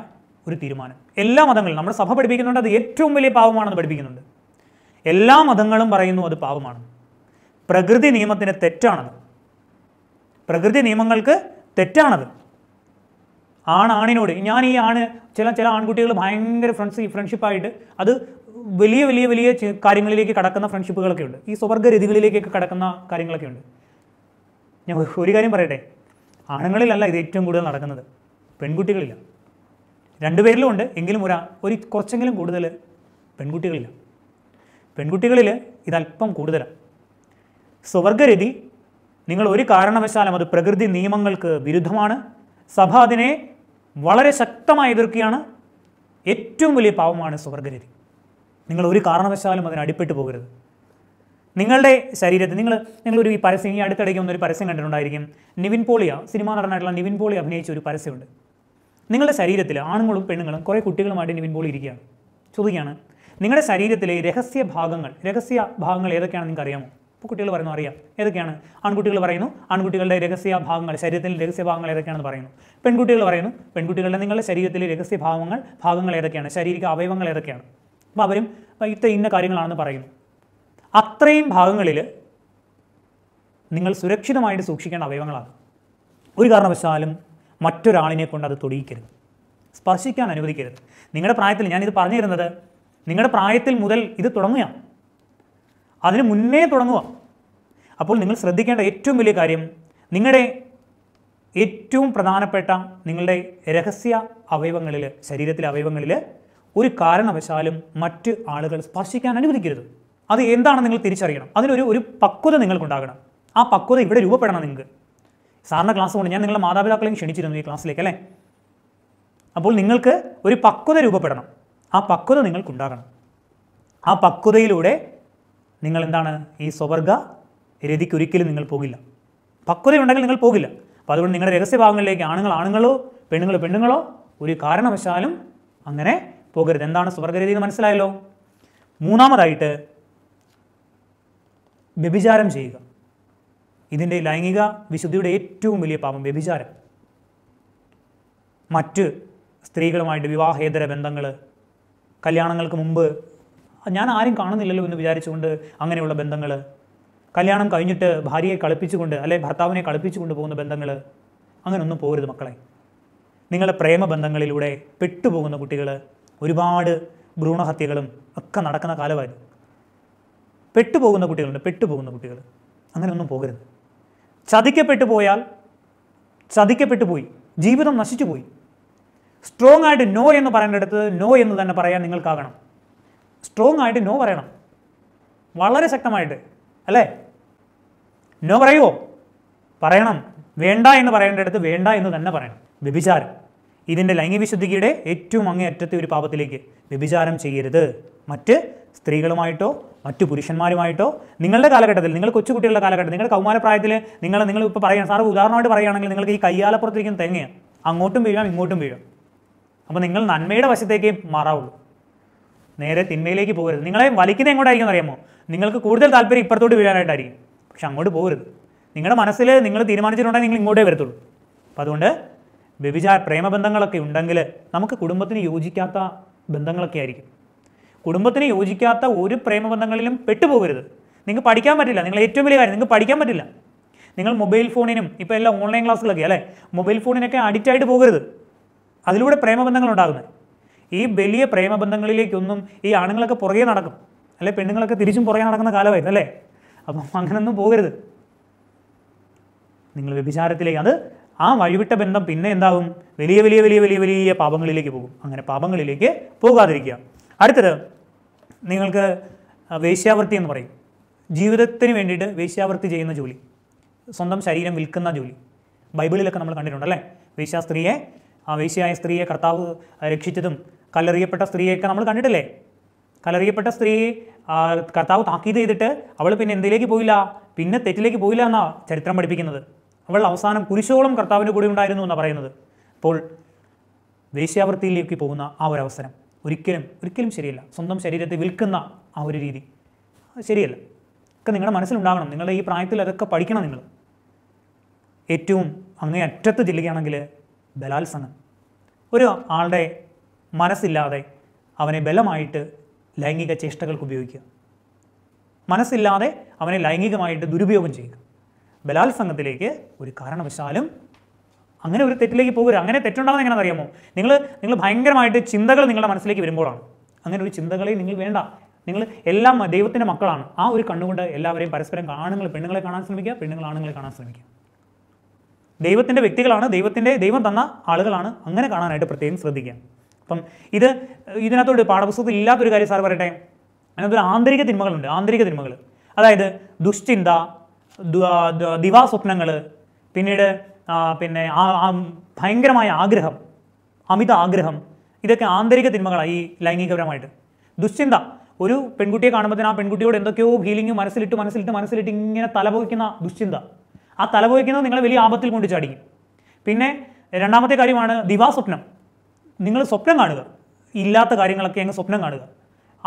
ഒരു തീരുമാനം എല്ലാ മതങ്ങളും നമ്മുടെ സഭ പഠിപ്പിക്കുന്നുണ്ട് അത് ഏറ്റവും വലിയ പാവമാണെന്ന് പഠിപ്പിക്കുന്നുണ്ട് എല്ലാ മതങ്ങളും പറയുന്നു അത് പാവമാണ് പ്രകൃതി നിയമത്തിന് തെറ്റാണത് പ്രകൃതി നിയമങ്ങൾക്ക് തെറ്റാണത് ആണാണിനോട് ഞാൻ ഈ ആണ് ചില ചില ആൺകുട്ടികൾ ഭയങ്കര ഫ്രണ്ട്സ് ഫ്രണ്ട്ഷിപ്പായിട്ട് അത് വലിയ വലിയ വലിയ കാര്യങ്ങളിലേക്ക് കടക്കുന്ന ഫ്രണ്ട്ഷിപ്പുകളൊക്കെ ഉണ്ട് ഈ സ്വർഗരതികളിലേക്കൊക്കെ രതികളിലേക്കൊക്കെ കടക്കുന്ന കാര്യങ്ങളൊക്കെ ഉണ്ട് ഞാൻ ഒരു കാര്യം പറയട്ടെ ആണുങ്ങളിലല്ല ഇത് ഏറ്റവും കൂടുതൽ നടക്കുന്നത് പെൺകുട്ടികളില്ല രണ്ടുപേരിലും ഉണ്ട് എങ്കിലും ഒരാ ഒരു കുറച്ചെങ്കിലും കൂടുതൽ പെൺകുട്ടികളില്ല പെൺകുട്ടികളിൽ ഇതല്പം കൂടുതലാണ് സ്വവർഗരതി നിങ്ങൾ ഒരു കാരണവശാലും അത് പ്രകൃതി നിയമങ്ങൾക്ക് വിരുദ്ധമാണ് സഭ അതിനെ വളരെ ശക്തമായി എതിർക്കുകയാണ് ഏറ്റവും വലിയ പാവമാണ് സ്വർഗരതി നിങ്ങൾ ഒരു കാരണവശാലും അതിന് അടിപ്പെട്ടു പോകരുത് നിങ്ങളുടെ ശരീരത്തിൽ നിങ്ങൾ നിങ്ങളൊരു ഈ പരസ്യം ഈ അടുത്തിടയ്ക്ക് ഒന്നൊരു പരസ്യം കണ്ടിട്ടുണ്ടായിരിക്കും നിവിൻ പോളിയ സിനിമാ നടനായിട്ടുള്ള നിവിൻ പോളി അഭിനയിച്ച ഒരു പരസ്യമുണ്ട് നിങ്ങളുടെ ശരീരത്തിൽ ആണുങ്ങളും പെണ്ണുങ്ങളും കുറേ കുട്ടികളുമായിട്ട് നിവിൻ പോളി ഇരിക്കുകയാണ് ചോദിക്കുകയാണ് നിങ്ങളുടെ ശരീരത്തിലെ രഹസ്യ ഭാഗങ്ങൾ രഹസ്യ ഭാഗങ്ങൾ ഏതൊക്കെയാണെന്ന് നിങ്ങൾക്ക് അറിയാമോ ഇപ്പോൾ കുട്ടികൾ പറയുന്നു അറിയാം ഏതൊക്കെയാണ് ആൺകുട്ടികൾ പറയുന്നു ആൺകുട്ടികളുടെ രഹസ്യ ഭാഗങ്ങൾ ശരീരത്തിലെ രഹസ്യ ഭാഗങ്ങൾ ഏതൊക്കെയാണെന്ന് പറയുന്നു പെൺകുട്ടികൾ പറയുന്നു പെൺകുട്ടികളുടെ നിങ്ങളുടെ ശരീരത്തിലെ രഹസ്യ ഭാഗങ്ങൾ ഭാഗങ്ങൾ ഏതൊക്കെയാണ് ശാരീരിക അവയവങ്ങൾ ഏതൊക്കെയാണ് അപ്പോൾ അവരും ഇത്ത ഇന്ന കാര്യങ്ങളാണെന്ന് പറയുന്നു അത്രയും ഭാഗങ്ങളിൽ നിങ്ങൾ സുരക്ഷിതമായിട്ട് സൂക്ഷിക്കേണ്ട അവയവങ്ങളാണ് ഒരു കാരണവശാലും മറ്റൊരാളിനെ കൊണ്ട് അത് തൊടിയിക്കരുത് സ്പർശിക്കാൻ അനുവദിക്കരുത് നിങ്ങളുടെ പ്രായത്തിൽ ഞാനിത് പറഞ്ഞു തരുന്നത് നിങ്ങളുടെ പ്രായത്തിൽ മുതൽ ഇത് തുടങ്ങുക അതിന് മുന്നേ തുടങ്ങുക അപ്പോൾ നിങ്ങൾ ശ്രദ്ധിക്കേണ്ട ഏറ്റവും വലിയ കാര്യം നിങ്ങളുടെ ഏറ്റവും പ്രധാനപ്പെട്ട നിങ്ങളുടെ രഹസ്യ അവയവങ്ങളിൽ ശരീരത്തിലെ അവയവങ്ങളിൽ ഒരു കാരണവശാലും മറ്റ് ആളുകൾ സ്പർശിക്കാൻ അനുവദിക്കരുത് അത് എന്താണ് നിങ്ങൾ തിരിച്ചറിയണം അതിനൊരു ഒരു പക്വത നിങ്ങൾക്കുണ്ടാകണം ആ പക്വത ഇവിടെ രൂപപ്പെടണം നിങ്ങൾക്ക് സാറിൻ്റെ ക്ലാസ് കൊണ്ട് ഞാൻ നിങ്ങളുടെ മാതാപിതാക്കളെയും ക്ഷണിച്ചിരുന്നു ഈ ക്ലാസ്സിലേക്ക് അല്ലേ അപ്പോൾ നിങ്ങൾക്ക് ഒരു പക്വത രൂപപ്പെടണം ആ പക്വത നിങ്ങൾക്കുണ്ടാകണം ആ പക്വതയിലൂടെ നിങ്ങൾ എന്താണ് ഈ സ്വവർഗ രതിക്കൊരിക്കലും നിങ്ങൾ പോകില്ല പക്വതയുണ്ടെങ്കിൽ നിങ്ങൾ പോകില്ല അപ്പോൾ അതുകൊണ്ട് നിങ്ങളുടെ രഹസ്യഭാഗങ്ങളിലേക്ക് ആണുങ്ങൾ ആണുങ്ങളോ പെണ്ണുങ്ങൾ പെണ്ണുങ്ങളോ ഒരു കാരണവശാലും അങ്ങനെ പോകരുത് എന്താണ് സ്വർഗരതി എന്ന് മനസ്സിലായല്ലോ മൂന്നാമതായിട്ട് വ്യഭിചാരം ചെയ്യുക ഇതിൻ്റെ ലൈംഗിക വിശുദ്ധിയുടെ ഏറ്റവും വലിയ പാപം വ്യഭിചാരം മറ്റ് സ്ത്രീകളുമായിട്ട് വിവാഹേതര ബന്ധങ്ങൾ കല്യാണങ്ങൾക്ക് മുമ്പ് ഞാൻ ആരും കാണുന്നില്ലല്ലോ എന്ന് വിചാരിച്ചുകൊണ്ട് അങ്ങനെയുള്ള ബന്ധങ്ങൾ കല്യാണം കഴിഞ്ഞിട്ട് ഭാര്യയെ കളിപ്പിച്ചുകൊണ്ട് അല്ലെങ്കിൽ ഭർത്താവിനെ കളിപ്പിച്ചുകൊണ്ട് പോകുന്ന ബന്ധങ്ങൾ അങ്ങനെയൊന്നും പോരുത് മക്കളെ നിങ്ങളുടെ പ്രേമബന്ധങ്ങളിലൂടെ പെട്ടുപോകുന്ന കുട്ടികൾ ഒരുപാട് ഭ്രൂണഹത്യകളും ഒക്കെ നടക്കുന്ന കാലമായിരുന്നു പെട്ടുപോകുന്ന കുട്ടികളുണ്ട് പെട്ടുപോകുന്ന കുട്ടികൾ അങ്ങനെയൊന്നും പോകരുത് ചതിക്കപ്പെട്ടു പോയാൽ ചതിക്കപ്പെട്ടു പോയി ജീവിതം നശിച്ചു പോയി സ്ട്രോങ് ആയിട്ട് നോ എന്ന് പറയേണ്ടടുത്ത് നോ എന്ന് തന്നെ പറയാൻ നിങ്ങൾക്കാകണം സ്ട്രോങ് ആയിട്ട് നോ പറയണം വളരെ ശക്തമായിട്ട് അല്ലേ നോ പറയുമോ പറയണം വേണ്ട എന്ന് പറയേണ്ടടുത്ത് വേണ്ട എന്ന് തന്നെ പറയണം വ്യഭിചാരം ഇതിൻ്റെ ലൈംഗികവിശുദ്ധിയുടെ ഏറ്റവും അങ്ങേയറ്റത്തെ ഒരു പാപത്തിലേക്ക് വ്യഭിചാരം ചെയ്യരുത് മറ്റ് സ്ത്രീകളുമായിട്ടോ മറ്റു പുരുഷന്മാരുമായിട്ടോ നിങ്ങളുടെ കാലഘട്ടത്തിൽ നിങ്ങൾ കൊച്ചുകുട്ടികളുടെ കാലഘട്ടത്തിൽ നിങ്ങളുടെ കൗമാരപ്രായത്തിൽ നിങ്ങൾ നിങ്ങൾ ഇപ്പോൾ പറയുക സാർ ഉദാഹരണമായിട്ട് പറയുകയാണെങ്കിൽ നിങ്ങൾക്ക് ഈ കയ്യാലപ്പുറത്തിരിക്കുന്ന തെങ്ങ് അങ്ങോട്ടും വീഴാം ഇങ്ങോട്ടും വീഴും അപ്പോൾ നിങ്ങൾ നന്മയുടെ വശത്തേക്കേ മാറാവുള്ളൂ നേരെ തിന്മയിലേക്ക് പോകരുത് നിങ്ങളെ വലിക്കുന്ന എങ്ങോട്ടായിരിക്കും അറിയാമോ നിങ്ങൾക്ക് കൂടുതൽ താല്പര്യം ഇപ്പുറത്തോട്ട് വീഴാനായിട്ടായിരിക്കും പക്ഷെ അങ്ങോട്ട് പോകരുത് നിങ്ങളുടെ മനസ്സിൽ നിങ്ങൾ തീരുമാനിച്ചിട്ടുണ്ടെങ്കിൽ നിങ്ങൾ ഇങ്ങോട്ടേ വരത്തുള്ളൂ അപ്പോൾ അതുകൊണ്ട് വ്യഭിചാര പ്രേമബന്ധങ്ങളൊക്കെ ഉണ്ടെങ്കിൽ നമുക്ക് കുടുംബത്തിന് യോജിക്കാത്ത ബന്ധങ്ങളൊക്കെ ആയിരിക്കും കുടുംബത്തിന് യോജിക്കാത്ത ഒരു പ്രേമബന്ധങ്ങളിലും പെട്ടുപോകരുത് നിങ്ങൾക്ക് പഠിക്കാൻ പറ്റില്ല നിങ്ങൾ ഏറ്റവും വലിയ കാര്യം നിങ്ങൾക്ക് പഠിക്കാൻ പറ്റില്ല നിങ്ങൾ മൊബൈൽ ഫോണിനും ഇപ്പോൾ എല്ലാം ഓൺലൈൻ ക്ലാസ്സുകളൊക്കെ അല്ലേ മൊബൈൽ ഫോണിനൊക്കെ അഡിക്റ്റ് ആയിട്ട് പോകരുത് അതിലൂടെ പ്രേമബന്ധങ്ങൾ ഉണ്ടാകുന്നത് ഈ വലിയ പ്രേമബന്ധങ്ങളിലേക്കൊന്നും ഈ ആണുങ്ങളൊക്കെ പുറകെ നടക്കും അല്ലെ പെണ്ണുങ്ങളൊക്കെ തിരിച്ചും പുറകെ നടക്കുന്ന കാലമായിരുന്നു അല്ലേ അപ്പം അങ്ങനൊന്നും പോകരുത് നിങ്ങൾ വ്യഭിചാരത്തിലേക്ക് അത് ആ വഴിവിട്ട ബന്ധം പിന്നെ എന്താകും വലിയ വലിയ വലിയ വലിയ വലിയ പാപങ്ങളിലേക്ക് പോകും അങ്ങനെ പാപങ്ങളിലേക്ക് പോകാതിരിക്കുക അടുത്തത് നിങ്ങൾക്ക് വേശ്യാവൃത്തി എന്ന് പറയും ജീവിതത്തിന് വേണ്ടിയിട്ട് വേശ്യാവൃത്തി ചെയ്യുന്ന ജോലി സ്വന്തം ശരീരം വിൽക്കുന്ന ജോലി ബൈബിളിലൊക്കെ നമ്മൾ കണ്ടിട്ടുണ്ട് അല്ലേ വേശ്യാ സ്ത്രീയെ ആ വേശ്യയായ സ്ത്രീയെ കർത്താവ് രക്ഷിച്ചതും കല്ലെറിയപ്പെട്ട സ്ത്രീയൊക്കെ നമ്മൾ കണ്ടിട്ടില്ലേ കലറിയപ്പെട്ട സ്ത്രീ കർത്താവ് താക്കീത് ചെയ്തിട്ട് അവൾ പിന്നെ എന്തിലേക്ക് പോയില്ല പിന്നെ തെറ്റിലേക്ക് പോയില്ല എന്നാ ചരിത്രം പഠിപ്പിക്കുന്നത് അവൾ അവസാനം കുരിശോളം കർത്താവിൻ്റെ കൂടെ ഉണ്ടായിരുന്നു എന്നാണ് പറയുന്നത് അപ്പോൾ വേശ്യാവൃത്തിയിലേക്ക് പോകുന്ന ആ ഒരു അവസരം ഒരിക്കലും ഒരിക്കലും ശരിയല്ല സ്വന്തം ശരീരത്തെ വിൽക്കുന്ന ആ ഒരു രീതി ശരിയല്ല ഒക്കെ നിങ്ങളുടെ മനസ്സിലുണ്ടാകണം നിങ്ങളുടെ ഈ പ്രായത്തിൽ അതൊക്കെ പഠിക്കണം നിങ്ങൾ ഏറ്റവും അങ്ങേ അറ്റത്ത് ചെല്ലുകയാണെങ്കിൽ ബലാത്സംഗം ഒരു ആളുടെ മനസ്സില്ലാതെ അവനെ ബലമായിട്ട് ലൈംഗിക ചേഷ്ടകൾക്ക് ഉപയോഗിക്കുക മനസ്സില്ലാതെ അവനെ ലൈംഗികമായിട്ട് ദുരുപയോഗം ചെയ്യുക ബലാത്സംഗത്തിലേക്ക് ഒരു കാരണവശാലും അങ്ങനെ ഒരു തെറ്റിലേക്ക് പോകരുത് അങ്ങനെ തെറ്റുണ്ടാവുന്ന എങ്ങനെ അറിയാമോ നിങ്ങൾ നിങ്ങൾ ഭയങ്കരമായിട്ട് ചിന്തകൾ നിങ്ങളുടെ മനസ്സിലേക്ക് വരുമ്പോഴാണ് അങ്ങനെ ഒരു ചിന്തകളെ നിങ്ങൾ വേണ്ട നിങ്ങൾ എല്ലാം ദൈവത്തിൻ്റെ മക്കളാണ് ആ ഒരു കണ്ണുകൊണ്ട് എല്ലാവരെയും പരസ്പരം ആണുങ്ങൾ പെണ്ണുങ്ങളെ കാണാൻ ശ്രമിക്കുക പെണ്ണുങ്ങൾ ആണുങ്ങളെ കാണാൻ ശ്രമിക്കുക ദൈവത്തിൻ്റെ വ്യക്തികളാണ് ദൈവത്തിൻ്റെ ദൈവം തന്ന ആളുകളാണ് അങ്ങനെ കാണാനായിട്ട് പ്രത്യേകം ശ്രദ്ധിക്കുക അപ്പം ഇത് ഇതിനകത്തോട് പാഠപുസ്തകത്തിൽ ഇല്ലാത്തൊരു കാര്യം സാർ പറയട്ടെ അതിനകത്തൊരു ആന്തരിക തിന്മകളുണ്ട് ആന്തരിക തിന്മകൾ അതായത് ദുഷ്ചിന്ത ദിവാസ്വപ്നങ്ങൾ പിന്നീട് പിന്നെ ഭയങ്കരമായ ആഗ്രഹം അമിത ആഗ്രഹം ഇതൊക്കെ ആന്തരിക തിന്മകളാണ് ഈ ലൈംഗികപരമായിട്ട് ദുശ്ചിന്ത ഒരു പെൺകുട്ടിയെ കാണുമ്പോൾ ആ പെൺകുട്ടിയോട് എന്തൊക്കെയോ ഫീലിംഗ് മനസ്സിലിട്ട് മനസ്സിലിട്ട് മനസ്സിലിട്ട് ഇങ്ങനെ തലപോയിക്കുന്ന ദുശ്ചിന്ത ആ തലപോയിക്കുന്നത് നിങ്ങൾ വലിയ ആപത്തിൽ കൊണ്ട് ചാടിക്കും പിന്നെ രണ്ടാമത്തെ കാര്യമാണ് ദിവാസ്വപ്നം നിങ്ങൾ സ്വപ്നം കാണുക ഇല്ലാത്ത കാര്യങ്ങളൊക്കെ അങ്ങ് സ്വപ്നം കാണുക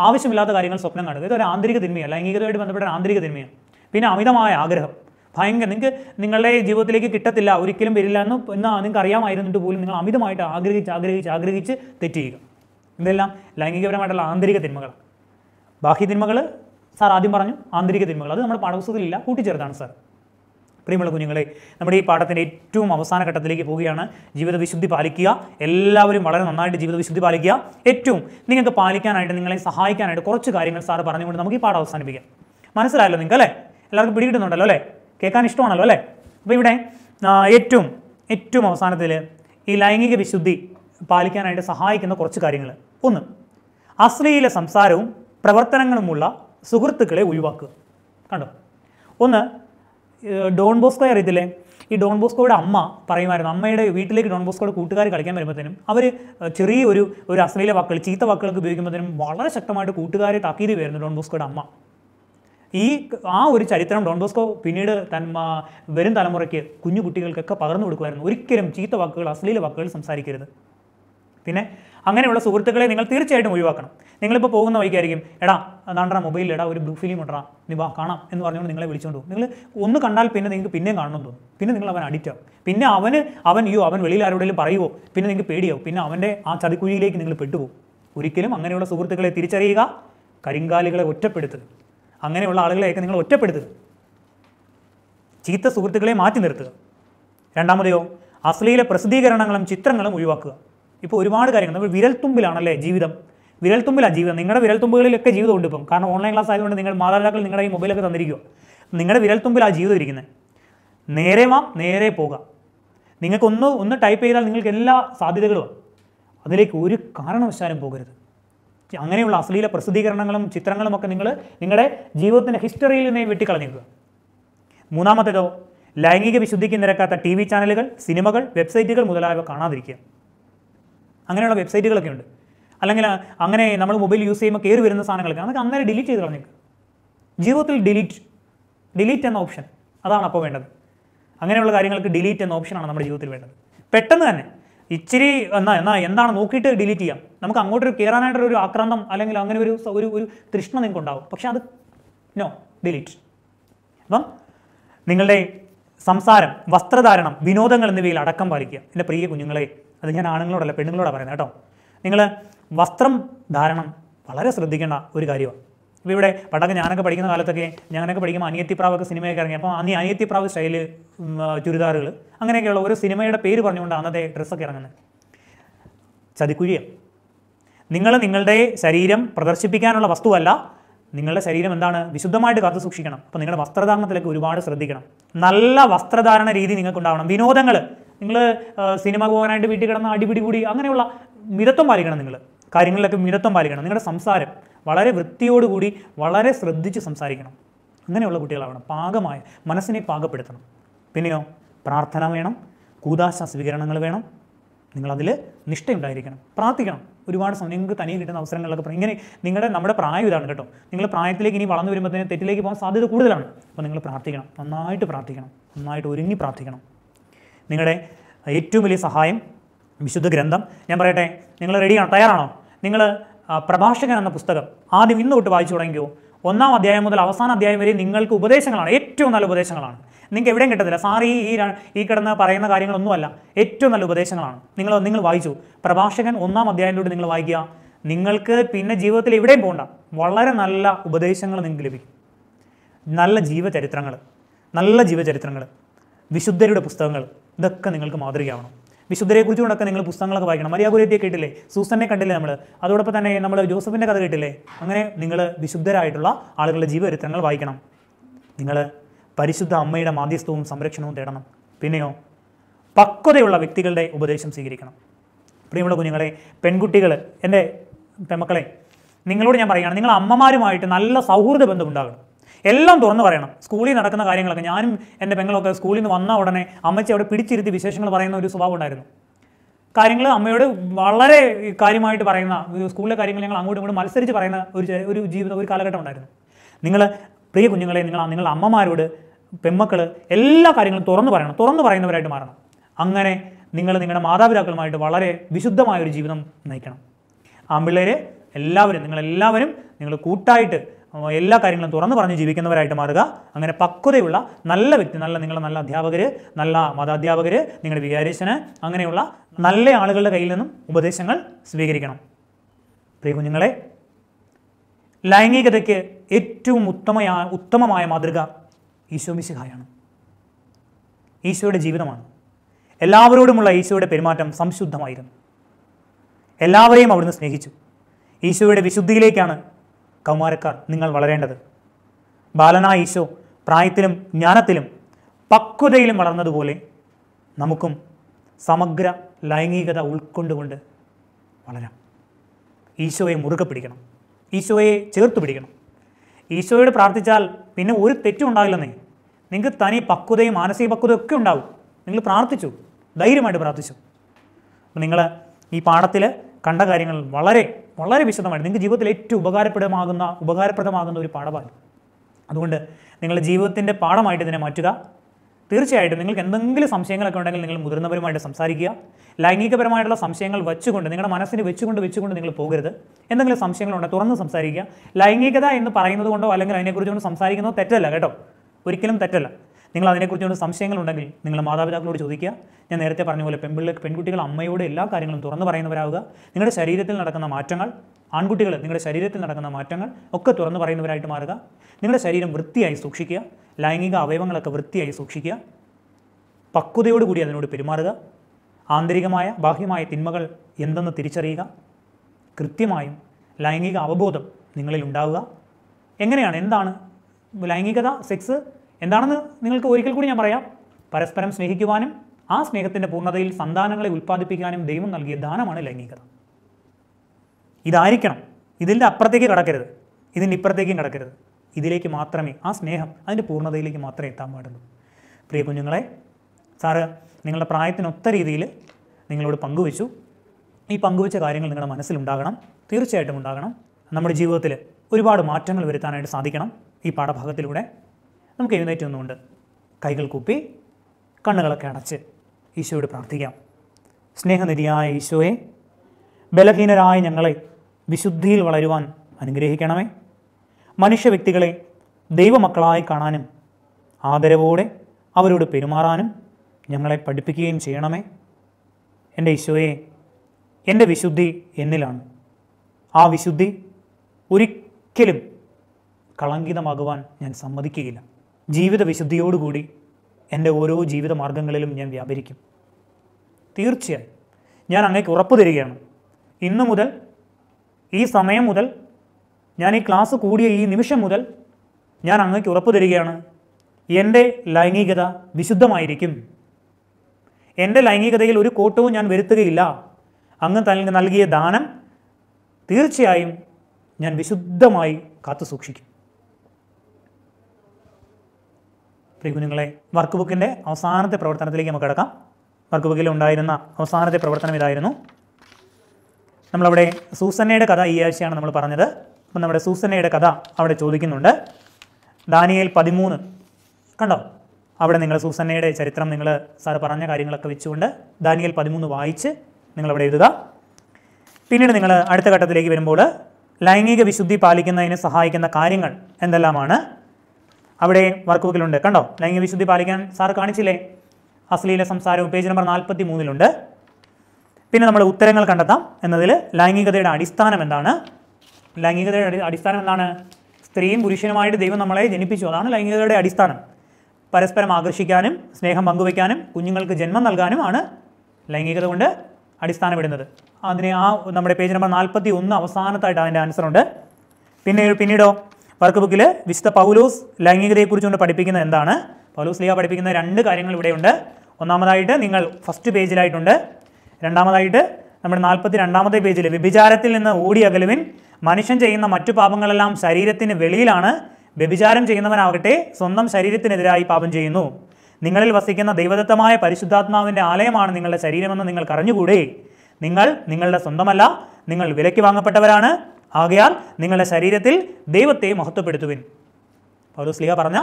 ആവശ്യമില്ലാത്ത കാര്യങ്ങൾ സ്വപ്നം കാണുക ഇതൊരു ആന്തരിക തിന്മയാണ് ലൈംഗികതയുമായിട്ട് ബന്ധപ്പെട്ട ആന്തരിക തിന്മയാണ് പിന്നെ അമിതമായ ആഗ്രഹം ഭയങ്കര നിങ്ങൾക്ക് നിങ്ങളുടെ ജീവിതത്തിലേക്ക് കിട്ടത്തില്ല ഒരിക്കലും വരില്ല എന്ന് എന്നാ നിങ്ങൾക്ക് അറിയാമായിരുന്നിട്ട് പോലും നിങ്ങൾ അമിതമായിട്ട് ആഗ്രഹിച്ച് ആഗ്രഹിച്ച് ആഗ്രഹിച്ച് തെറ്റിയുക എന്തെല്ലാം ലൈംഗികപരമായിട്ടുള്ള ആന്തരിക തിന്മകൾ ബാഹ്യ തിന്മകൾ സാർ ആദ്യം പറഞ്ഞു ആന്തരിക തിന്മകൾ അത് നമ്മുടെ പാഠപുസ്തകത്തിലില്ല കൂട്ടിച്ചേർത്താണ് സാർ പ്രിയമുള്ള കുഞ്ഞുങ്ങളെ നമ്മുടെ ഈ പാഠത്തിൻ്റെ ഏറ്റവും അവസാന ഘട്ടത്തിലേക്ക് പോവുകയാണ് ജീവിതവിശുദ്ധി പാലിക്കുക എല്ലാവരും വളരെ നന്നായിട്ട് ജീവിതവിശുദ്ധി പാലിക്കുക ഏറ്റവും നിങ്ങൾക്ക് പാലിക്കാനായിട്ട് നിങ്ങളെ സഹായിക്കാനായിട്ട് കുറച്ച് കാര്യങ്ങൾ സാറ് പറഞ്ഞുകൊണ്ട് നമുക്ക് ഈ പാഠം അവസാനിപ്പിക്കാം മനസ്സിലായല്ലോ നിങ്ങൾക്ക് അല്ലേ എല്ലാവർക്കും പിടികിട്ടുന്നുണ്ടല്ലോ അല്ലേ കേൾക്കാൻ ഇഷ്ടമാണല്ലോ അല്ലേ അപ്പോൾ ഇവിടെ ഏറ്റവും ഏറ്റവും അവസാനത്തിൽ ഈ ലൈംഗിക വിശുദ്ധി പാലിക്കാനായിട്ട് സഹായിക്കുന്ന കുറച്ച് കാര്യങ്ങൾ ഒന്ന് അശ്ലീല സംസാരവും പ്രവർത്തനങ്ങളുമുള്ള സുഹൃത്തുക്കളെ ഒഴിവാക്കുക കണ്ടോ ഒന്ന് ഡോൺ ബോസ്കോ അറിയത്തില്ലേ ഈ ഡോൺ ബോസ്കോയുടെ അമ്മ പറയുമായിരുന്നു അമ്മയുടെ വീട്ടിലേക്ക് ഡോൺ ബോസ്കോയുടെ കൂട്ടുകാർ കളിക്കാൻ വരുമ്പോഴത്തേനും അവർ ചെറിയ ഒരു ഒരു അശ്ലീല വാക്കുകൾ ചീത്ത വാക്കുകൾക്ക് ഉപയോഗിക്കുമ്പോഴത്തേനും വളരെ ശക്തമായിട്ട് കൂട്ടുകാരെ താക്കീത് വരുന്നു ഡോൺ ബോസ്കോയുടെ അമ്മ ഈ ആ ഒരു ചരിത്രം ഡോൺ ബോസ്കോ പിന്നീട് തൻ വരും തലമുറയ്ക്ക് കുഞ്ഞു കുട്ടികൾക്കൊക്കെ പകർന്നു കൊടുക്കുമായിരുന്നു ഒരിക്കലും ചീത്ത വാക്കുകൾ അശ്ലീല വാക്കുകൾ സംസാരിക്കരുത് പിന്നെ അങ്ങനെയുള്ള സുഹൃത്തുക്കളെ നിങ്ങൾ തീർച്ചയായിട്ടും ഒഴിവാക്കണം നിങ്ങളിപ്പോൾ പോകുന്ന വഴിക്കായിരിക്കും എടാ അതാണ്ട മൊബൈലിൽ എടാ ഒരു ബ്ലൂ ഫിലിം ഇടറാ നീ വാ കാണാം എന്ന് പറഞ്ഞുകൊണ്ട് നിങ്ങളെ വിളിച്ചുകൊണ്ട് പോകും നിങ്ങൾ ഒന്ന് കണ്ടാൽ പിന്നെ നിങ്ങൾക്ക് പിന്നെയും കാണണം തോന്നും പിന്നെ നിങ്ങൾ അവൻ അഡിക്റ്റ് ആവും പിന്നെ അവന് അവൻ യോ അവൻ വെളിയിൽ ആരോടെങ്കിലും പറയുമോ പിന്നെ നിങ്ങൾക്ക് പേടിയാവും പിന്നെ അവൻ്റെ ആ ചതിക്കുഴിയിലേക്ക് നിങ്ങൾ പെട്ടുപോകും ഒരിക്കലും അങ്ങനെയുള്ള സുഹൃത്തുക്കളെ തിരിച്ചറിയുക കരിങ്കാലികളെ ഒറ്റപ്പെടുത്തുക അങ്ങനെയുള്ള ആളുകളെയൊക്കെ നിങ്ങൾ ഒറ്റപ്പെടുത്തുക ചീത്ത സുഹൃത്തുക്കളെ മാറ്റി നിർത്തുക രണ്ടാമതെയോ അശ്ലീല പ്രസിദ്ധീകരണങ്ങളും ചിത്രങ്ങളും ഒഴിവാക്കുക ഇപ്പോൾ ഒരുപാട് കാര്യങ്ങൾ നമ്മൾ വിരൽത്തുമ്പിലാണല്ലേ ജീവിതം വിരൽത്തുമ്പിലാണ് ജീവിതം നിങ്ങളുടെ വിരൽത്തുമ്പുകളിലൊക്കെ ജീവിതമുണ്ട് ഇപ്പം കാരണം ഓൺലൈൻ ക്ലാസ് ആയതുകൊണ്ട് നിങ്ങൾ മാതാപിതാക്കൾ നിങ്ങളുടെ ഈ മൊബൈലൊക്കെ തന്നിരിക്കുക നിങ്ങളുടെ വിരൽത്തുമ്പിലാണ് ജീവിതം ഇരിക്കുന്നത് നേരെ വാം നേരെ പോകാം നിങ്ങൾക്ക് ഒന്ന് ഒന്ന് ടൈപ്പ് ചെയ്താൽ നിങ്ങൾക്ക് എല്ലാ സാധ്യതകളും അതിലേക്ക് ഒരു കാരണവശാലും പോകരുത് അങ്ങനെയുള്ള അശ്ലീല പ്രസിദ്ധീകരണങ്ങളും ചിത്രങ്ങളും ഒക്കെ നിങ്ങൾ നിങ്ങളുടെ ജീവിതത്തിൻ്റെ ഹിസ്റ്ററിയിൽ നിന്ന് വെട്ടിക്കളഞ്ഞിരിക്കുക മൂന്നാമത്തേതോ ലൈംഗിക വിശുദ്ധിക്ക് നിരക്കാത്ത ടി വി ചാനലുകൾ സിനിമകൾ വെബ്സൈറ്റുകൾ മുതലായവ കാണാതിരിക്കുക അങ്ങനെയുള്ള വെബ്സൈറ്റുകളൊക്കെ ഉണ്ട് അല്ലെങ്കിൽ അങ്ങനെ നമ്മൾ മൊബൈൽ യൂസ് ചെയ്യുമ്പോൾ കയറി വരുന്ന സാധനങ്ങളൊക്കെ നമുക്ക് അന്നേരം ഡിലീറ്റ് ചെയ്ത് കളഞ്ഞേക്കുക ജീവിതത്തിൽ ഡിലീറ്റ് ഡിലീറ്റ് എന്ന ഓപ്ഷൻ അതാണ് അപ്പോൾ വേണ്ടത് അങ്ങനെയുള്ള കാര്യങ്ങൾക്ക് ഡിലീറ്റ് എന്ന ഓപ്ഷനാണ് നമ്മുടെ ജീവിതത്തിൽ വേണ്ടത് പെട്ടെന്ന് തന്നെ ഇച്ചിരി എന്നാ എന്നാ എന്താണ് നോക്കിയിട്ട് ഡിലീറ്റ് ചെയ്യാം നമുക്ക് അങ്ങോട്ടൊരു കയറാനായിട്ടൊരു ആക്രാന്തം അല്ലെങ്കിൽ അങ്ങനെ ഒരു ഒരു ഒരു തൃഷ്ണ നിങ്ങൾക്ക് ഉണ്ടാവും പക്ഷെ അത് നോ ഡിലീറ്റ് അപ്പം നിങ്ങളുടെ സംസാരം വസ്ത്രധാരണം വിനോദങ്ങൾ എന്നിവയിൽ അടക്കം പാലിക്കുക എൻ്റെ പ്രിയ കുഞ്ഞുങ്ങളെ അത് ഞാൻ ആണുങ്ങളോടല്ല പെണ്ണുങ്ങളോടാണ് പറയുന്നത് കേട്ടോ നിങ്ങൾ വസ്ത്രം ധാരണം വളരെ ശ്രദ്ധിക്കേണ്ട ഒരു കാര്യമാണ് ഇപ്പോൾ ഇവിടെ പണ്ടൊക്കെ ഞാനൊക്കെ പഠിക്കുന്ന കാലത്തൊക്കെ ഞാനൊക്കെ പഠിക്കുമ്പോൾ അനിയത്തിപ്രാവൊക്കെ സിനിമയൊക്കെ ഇറങ്ങി അപ്പോൾ അന്ന് അനിയത്തിപ്രാവ് സ്റ്റൈല് ചുരിദാറുകൾ അങ്ങനെയൊക്കെയുള്ള ഒരു സിനിമയുടെ പേര് പറഞ്ഞുകൊണ്ടാണ് അന്നത്തെ ഡ്രസ്സൊക്കെ ഇറങ്ങുന്നത് ചതിക്കുഴിയം നിങ്ങൾ നിങ്ങളുടെ ശരീരം പ്രദർശിപ്പിക്കാനുള്ള വസ്തുവല്ല നിങ്ങളുടെ ശരീരം എന്താണ് വിശുദ്ധമായിട്ട് കാത്തു സൂക്ഷിക്കണം അപ്പോൾ നിങ്ങളുടെ വസ്ത്രധാരണത്തിലൊക്കെ ഒരുപാട് ശ്രദ്ധിക്കണം നല്ല വസ്ത്രധാരണ രീതി നിങ്ങൾക്കുണ്ടാവണം വിനോദങ്ങൾ നിങ്ങൾ സിനിമ പോകാനായിട്ട് വീട്ടിൽ കിടന്ന് അടിപിടി കൂടി അങ്ങനെയുള്ള മിതത്വം പാലിക്കണം നിങ്ങൾ കാര്യങ്ങളിലൊക്കെ മിതത്വം പാലിക്കണം നിങ്ങളുടെ സംസാരം വളരെ വൃത്തിയോടുകൂടി വളരെ ശ്രദ്ധിച്ച് സംസാരിക്കണം അങ്ങനെയുള്ള കുട്ടികളാവണം പാകമായ മനസ്സിനെ പാകപ്പെടുത്തണം പിന്നെയോ പ്രാർത്ഥന വേണം കൂതാശ സ്വീകരണങ്ങൾ വേണം നിങ്ങളതിൽ നിഷ്ഠയുണ്ടായിരിക്കണം പ്രാർത്ഥിക്കണം ഒരുപാട് സമയം നിങ്ങൾക്ക് തനിയെ കിട്ടുന്ന അവസരങ്ങളിലൊക്കെ പറയും ഇങ്ങനെ നിങ്ങളുടെ നമ്മുടെ പ്രായം ഇതാണ് കേട്ടോ നിങ്ങൾ പ്രായത്തിലേക്ക് ഇനി വളർന്നു വരുമ്പോഴത്തേന് തെറ്റിലേക്ക് പോകാൻ സാധ്യത കൂടുതലാണ് അപ്പോൾ നിങ്ങൾ പ്രാർത്ഥിക്കണം നന്നായിട്ട് പ്രാർത്ഥിക്കണം നന്നായിട്ട് ഒരുങ്ങി പ്രാർത്ഥിക്കണം നിങ്ങളുടെ ഏറ്റവും വലിയ സഹായം വിശുദ്ധ ഗ്രന്ഥം ഞാൻ പറയട്ടെ നിങ്ങൾ റെഡിയാണോ തയ്യാറാണോ നിങ്ങൾ പ്രഭാഷകൻ എന്ന പുസ്തകം ആദ്യം ഇന്ന് തൊട്ട് വായിച്ചു തുടങ്ങിയോ ഒന്നാം അധ്യായം മുതൽ അവസാന അധ്യായം വരെ നിങ്ങൾക്ക് ഉപദേശങ്ങളാണ് ഏറ്റവും നല്ല ഉപദേശങ്ങളാണ് നിങ്ങൾക്ക് എവിടെയും കിട്ടത്തില്ല സാർ ഈ ഈ കിടന്ന് പറയുന്ന കാര്യങ്ങളൊന്നുമല്ല ഏറ്റവും നല്ല ഉപദേശങ്ങളാണ് നിങ്ങൾ നിങ്ങൾ വായിച്ചു പ്രഭാഷകൻ ഒന്നാം അധ്യായത്തിലൂടെ നിങ്ങൾ വായിക്കുക നിങ്ങൾക്ക് പിന്നെ ജീവിതത്തിൽ എവിടെയും പോകണ്ട വളരെ നല്ല ഉപദേശങ്ങൾ നിങ്ങൾക്ക് ലഭിക്കും നല്ല ജീവചരിത്രങ്ങൾ നല്ല ജീവചരിത്രങ്ങൾ വിശുദ്ധരുടെ പുസ്തകങ്ങൾ ഇതൊക്കെ നിങ്ങൾക്ക് മാതൃകയാവണം വിശുദ്ധരെക്കുറിച്ച് കൊണ്ടൊക്കെ നിങ്ങൾ പുസ്തകങ്ങളൊക്കെ വായിക്കണം മരിയ കേട്ടില്ലേ സൂസനെ കണ്ടില്ലേ നമ്മൾ അതോടൊപ്പം തന്നെ നമ്മൾ ജോസഫിൻ്റെ കഥ കേട്ടില്ലേ അങ്ങനെ നിങ്ങൾ വിശുദ്ധരായിട്ടുള്ള ആളുകളുടെ ജീവചരിത്രങ്ങൾ വായിക്കണം നിങ്ങൾ പരിശുദ്ധ അമ്മയുടെ മാധ്യസ്ഥവും സംരക്ഷണവും തേടണം പിന്നെയോ പക്വതയുള്ള വ്യക്തികളുടെ ഉപദേശം സ്വീകരിക്കണം പ്രിയമുള്ള കുഞ്ഞുങ്ങളെ പെൺകുട്ടികൾ എൻ്റെ മക്കളെ നിങ്ങളോട് ഞാൻ പറയുകയാണ് നിങ്ങൾ അമ്മമാരുമായിട്ട് നല്ല സൗഹൃദ ബന്ധം ഉണ്ടാകണം എല്ലാം തുറന്നു പറയണം സ്കൂളിൽ നടക്കുന്ന കാര്യങ്ങളൊക്കെ ഞാനും എൻ്റെ പെങ്ങളൊക്കെ സ്കൂളിൽ നിന്ന് വന്ന ഉടനെ അമ്മച്ചി അവിടെ പിടിച്ചിരുത്തി വിശേഷങ്ങൾ പറയുന്ന ഒരു സ്വഭാവം ഉണ്ടായിരുന്നു കാര്യങ്ങൾ അമ്മയോട് വളരെ കാര്യമായിട്ട് പറയുന്ന സ്കൂളിലെ കാര്യങ്ങൾ ഞങ്ങൾ അങ്ങോട്ടും ഇങ്ങോട്ടും മത്സരിച്ച് പറയുന്ന ഒരു ഒരു ജീവിതം ഒരു കാലഘട്ടം ഉണ്ടായിരുന്നു നിങ്ങൾ പ്രിയ കുഞ്ഞുങ്ങളെ നിങ്ങൾ നിങ്ങൾ അമ്മമാരോട് പെമ്മക്കൾ എല്ലാ കാര്യങ്ങളും തുറന്നു പറയണം തുറന്നു പറയുന്നവരായിട്ട് മാറണം അങ്ങനെ നിങ്ങൾ നിങ്ങളുടെ മാതാപിതാക്കളുമായിട്ട് വളരെ വിശുദ്ധമായൊരു ജീവിതം നയിക്കണം ആൺപിള്ളേരെ എല്ലാവരും നിങ്ങളെല്ലാവരും നിങ്ങൾ കൂട്ടായിട്ട് എല്ലാ കാര്യങ്ങളും തുറന്നു പറഞ്ഞ് ജീവിക്കുന്നവരായിട്ട് മാറുക അങ്ങനെ പക്വതയുള്ള നല്ല വ്യക്തി നല്ല നിങ്ങളുടെ നല്ല അധ്യാപകർ നല്ല മതാധ്യാപകർ നിങ്ങളുടെ വികാരിച്ചന് അങ്ങനെയുള്ള നല്ല ആളുകളുടെ കയ്യിൽ നിന്നും ഉപദേശങ്ങൾ സ്വീകരിക്കണം പ്രിയ കുഞ്ഞുങ്ങളെ ലൈംഗികതയ്ക്ക് ഏറ്റവും ഉത്തമയാ ഉത്തമമായ മാതൃക ഈശോ മിശിഹായാണ് ഈശോയുടെ ജീവിതമാണ് എല്ലാവരോടുമുള്ള ഈശോയുടെ പെരുമാറ്റം സംശുദ്ധമായിരുന്നു എല്ലാവരെയും അവിടുന്ന് സ്നേഹിച്ചു ഈശോയുടെ വിശുദ്ധിയിലേക്കാണ് കൗമാരക്കാർ നിങ്ങൾ വളരേണ്ടത് ബാലനായ ഈശോ പ്രായത്തിലും ജ്ഞാനത്തിലും പക്വതയിലും വളർന്നതുപോലെ നമുക്കും സമഗ്ര ലൈംഗികത ഉൾക്കൊണ്ടുകൊണ്ട് വളരാം ഈശോയെ മുറുകെ പിടിക്കണം ഈശോയെ ചേർത്ത് പിടിക്കണം ഈശോയോട് പ്രാർത്ഥിച്ചാൽ പിന്നെ ഒരു തെറ്റും ഉണ്ടാകില്ലെന്നേ നിങ്ങൾക്ക് തനി പക്വതയും മാനസിക പക്വതയും ഒക്കെ ഉണ്ടാവും നിങ്ങൾ പ്രാർത്ഥിച്ചു ധൈര്യമായിട്ട് പ്രാർത്ഥിച്ചു നിങ്ങൾ ഈ പാഠത്തിൽ കണ്ട കാര്യങ്ങൾ വളരെ വളരെ വിശദമായിട്ട് നിങ്ങൾക്ക് ജീവിതത്തിൽ ഏറ്റവും ഉപകാരപ്രദമാകുന്ന ഉപകാരപ്രദമാകുന്ന ഒരു പാഠമാണ് അതുകൊണ്ട് നിങ്ങളുടെ ജീവിതത്തിൻ്റെ പാഠമായിട്ട് ഇതിനെ മാറ്റുക തീർച്ചയായിട്ടും നിങ്ങൾക്ക് എന്തെങ്കിലും സംശയങ്ങളൊക്കെ ഉണ്ടെങ്കിൽ നിങ്ങൾ മുതിർന്നവരുമായിട്ട് സംസാരിക്കുക ലൈംഗികപരമായിട്ടുള്ള സംശയങ്ങൾ വെച്ചുകൊണ്ട് നിങ്ങളുടെ മനസ്സിന് വെച്ചുകൊണ്ട് വെച്ചുകൊണ്ട് നിങ്ങൾ പോകരുത് എന്തെങ്കിലും സംശയങ്ങളുണ്ടെങ്കിൽ തുറന്ന് സംസാരിക്കുക ലൈംഗികത എന്ന് പറയുന്നത് കൊണ്ടോ അല്ലെങ്കിൽ അതിനെക്കുറിച്ചുകൊണ്ട് സംസാരിക്കുന്നതോ തെറ്റല്ല കേട്ടോ ഒരിക്കലും തെറ്റല്ല നിങ്ങൾ അതിനെക്കുറിച്ചുള്ള സംശയങ്ങളുണ്ടെങ്കിൽ നിങ്ങളുടെ മാതാപിതാക്കളോട് ചോദിക്കുക ഞാൻ നേരത്തെ പറഞ്ഞ പോലെ പെൺപിള്ള പെൺകുട്ടികൾ അമ്മയോട് എല്ലാ കാര്യങ്ങളും തുറന്നു പറയുന്നവരാവുക നിങ്ങളുടെ ശരീരത്തിൽ നടക്കുന്ന മാറ്റങ്ങൾ ആൺകുട്ടികൾ നിങ്ങളുടെ ശരീരത്തിൽ നടക്കുന്ന മാറ്റങ്ങൾ ഒക്കെ തുറന്നു പറയുന്നവരായിട്ട് മാറുക നിങ്ങളുടെ ശരീരം വൃത്തിയായി സൂക്ഷിക്കുക ലൈംഗിക അവയവങ്ങളൊക്കെ വൃത്തിയായി സൂക്ഷിക്കുക പക്വതയോടുകൂടി അതിനോട് പെരുമാറുക ആന്തരികമായ ബാഹ്യമായ തിന്മകൾ എന്തെന്ന് തിരിച്ചറിയുക കൃത്യമായും ലൈംഗിക അവബോധം നിങ്ങളിൽ ഉണ്ടാവുക എങ്ങനെയാണ് എന്താണ് ലൈംഗികത സെക്സ് എന്താണെന്ന് നിങ്ങൾക്ക് ഒരിക്കൽ കൂടി ഞാൻ പറയാം പരസ്പരം സ്നേഹിക്കുവാനും ആ സ്നേഹത്തിൻ്റെ പൂർണ്ണതയിൽ സന്താനങ്ങളെ ഉൽപ്പാദിപ്പിക്കാനും ദൈവം നൽകിയ ദാനമാണ് ലൈംഗികത ഇതായിരിക്കണം ഇതിൻ്റെ അപ്പുറത്തേക്ക് കടക്കരുത് ഇതിൻ്റെ ഇപ്പുറത്തേക്കും കടക്കരുത് ഇതിലേക്ക് മാത്രമേ ആ സ്നേഹം അതിൻ്റെ പൂർണ്ണതയിലേക്ക് മാത്രമേ എത്താൻ പാടുള്ളൂ പ്രിയ കുഞ്ഞുങ്ങളെ സാറ് നിങ്ങളുടെ പ്രായത്തിനൊത്ത രീതിയിൽ നിങ്ങളോട് പങ്കുവച്ചു ഈ പങ്കുവച്ച കാര്യങ്ങൾ നിങ്ങളുടെ മനസ്സിലുണ്ടാകണം തീർച്ചയായിട്ടും ഉണ്ടാകണം നമ്മുടെ ജീവിതത്തിൽ ഒരുപാട് മാറ്റങ്ങൾ വരുത്താനായിട്ട് സാധിക്കണം ഈ പാഠഭാഗത്തിലൂടെ നമുക്ക് എഴുന്നേറ്റ് നിന്നുകൊണ്ട് കൈകൾ കൂപ്പി കണ്ണുകളൊക്കെ അടച്ച് ഈശോയോട് പ്രാർത്ഥിക്കാം സ്നേഹനിധിയായ ഈശോയെ ബലഹീനരായ ഞങ്ങളെ വിശുദ്ധിയിൽ വളരുവാൻ അനുഗ്രഹിക്കണമേ മനുഷ്യ വ്യക്തികളെ ദൈവമക്കളായി കാണാനും ആദരവോടെ അവരോട് പെരുമാറാനും ഞങ്ങളെ പഠിപ്പിക്കുകയും ചെയ്യണമേ എൻ്റെ ഈശോയെ എൻ്റെ വിശുദ്ധി എന്നിലാണ് ആ വിശുദ്ധി ഒരിക്കലും കളങ്കിതമാകുവാൻ ഞാൻ സമ്മതിക്കുകയില്ല ജീവിത വിശുദ്ധിയോടുകൂടി എൻ്റെ ഓരോ ജീവിത മാർഗങ്ങളിലും ഞാൻ വ്യാപരിക്കും തീർച്ചയായും ഞാൻ അങ്ങേക്ക് ഉറപ്പ് തരികയാണ് ഇന്നു മുതൽ ഈ സമയം മുതൽ ഞാൻ ഈ ക്ലാസ് കൂടിയ ഈ നിമിഷം മുതൽ ഞാൻ അങ്ങേക്ക് ഉറപ്പ് തരികയാണ് എൻ്റെ ലൈംഗികത വിശുദ്ധമായിരിക്കും എൻ്റെ ലൈംഗികതയിൽ ഒരു കോട്ടവും ഞാൻ വരുത്തുകയില്ല അങ്ങ് നൽകിയ ദാനം തീർച്ചയായും ഞാൻ വിശുദ്ധമായി കാത്തു സൂക്ഷിക്കും പ്രികുഞ്ഞുങ്ങളെ വർക്ക് ബുക്കിൻ്റെ അവസാനത്തെ പ്രവർത്തനത്തിലേക്ക് നമുക്ക് കിടക്കാം വർക്ക് ബുക്കിൽ ഉണ്ടായിരുന്ന അവസാനത്തെ പ്രവർത്തനം ഇതായിരുന്നു നമ്മളവിടെ സൂസന്നയുടെ കഥ ഈ ആഴ്ചയാണ് നമ്മൾ പറഞ്ഞത് അപ്പം നമ്മുടെ സൂസന്നയുടെ കഥ അവിടെ ചോദിക്കുന്നുണ്ട് ദാനിയയിൽ പതിമൂന്ന് കണ്ടോ അവിടെ നിങ്ങൾ സൂസന്നയുടെ ചരിത്രം നിങ്ങൾ സാർ പറഞ്ഞ കാര്യങ്ങളൊക്കെ വെച്ചുകൊണ്ട് ദാനിയൽ പതിമൂന്ന് വായിച്ച് നിങ്ങളവിടെ എഴുതുക പിന്നീട് നിങ്ങൾ അടുത്ത ഘട്ടത്തിലേക്ക് വരുമ്പോൾ ലൈംഗിക വിശുദ്ധി പാലിക്കുന്നതിന് സഹായിക്കുന്ന കാര്യങ്ങൾ എന്തെല്ലാമാണ് അവിടെ വർക്ക് ബുക്കിലുണ്ട് കണ്ടോ ലൈംഗിക വിശുദ്ധി പാലിക്കാൻ സാർ കാണിച്ചില്ലേ അശ്ലീല സംസാരവും പേജ് നമ്പർ നാൽപ്പത്തി മൂന്നിലുണ്ട് പിന്നെ നമ്മൾ ഉത്തരങ്ങൾ കണ്ടെത്താം എന്നതിൽ ലൈംഗികതയുടെ അടിസ്ഥാനം എന്താണ് ലൈംഗികതയുടെ അടിസ്ഥാനം എന്താണ് സ്ത്രീയും പുരുഷനുമായിട്ട് ദൈവം നമ്മളെ ജനിപ്പിച്ചു അതാണ് ലൈംഗികതയുടെ അടിസ്ഥാനം പരസ്പരം ആകർഷിക്കാനും സ്നേഹം പങ്കുവയ്ക്കാനും കുഞ്ഞുങ്ങൾക്ക് ജന്മം നൽകാനും ആണ് ലൈംഗികത കൊണ്ട് അടിസ്ഥാനമിടുന്നത് അതിന് ആ നമ്മുടെ പേജ് നമ്പർ നാൽപ്പത്തി ഒന്ന് അവസാനത്തായിട്ട് അതിൻ്റെ ഉണ്ട് പിന്നെ പിന്നീടോ വർക്ക് ബുക്കിൽ വിശുദ്ധ പൗലോസ് ലൈംഗികതയെക്കുറിച്ച് കൊണ്ട് പഠിപ്പിക്കുന്നത് എന്താണ് പൗലോസ് ലീഗ പഠിപ്പിക്കുന്ന രണ്ട് കാര്യങ്ങൾ ഇവിടെയുണ്ട് ഒന്നാമതായിട്ട് നിങ്ങൾ ഫസ്റ്റ് പേജിലായിട്ടുണ്ട് രണ്ടാമതായിട്ട് നമ്മുടെ നാൽപ്പത്തി രണ്ടാമത്തെ പേജിൽ വ്യഭിചാരത്തിൽ നിന്ന് ഓടി അകലുവിൻ മനുഷ്യൻ ചെയ്യുന്ന മറ്റു പാപങ്ങളെല്ലാം ശരീരത്തിന് വെളിയിലാണ് വ്യഭിചാരം ചെയ്യുന്നവനാകട്ടെ സ്വന്തം ശരീരത്തിനെതിരായി പാപം ചെയ്യുന്നു നിങ്ങളിൽ വസിക്കുന്ന ദൈവദത്തമായ പരിശുദ്ധാത്മാവിൻ്റെ ആലയമാണ് നിങ്ങളുടെ ശരീരമെന്ന് നിങ്ങൾ അറിഞ്ഞുകൂടെ നിങ്ങൾ നിങ്ങളുടെ സ്വന്തമല്ല നിങ്ങൾ വിലയ്ക്ക് വാങ്ങപ്പെട്ടവരാണ് ആകയാൽ നിങ്ങളുടെ ശരീരത്തിൽ ദൈവത്തെ മഹത്വപ്പെടുത്തുവിൻ പൗലോസ് പൗലോസ്ലിഹ പറഞ്ഞ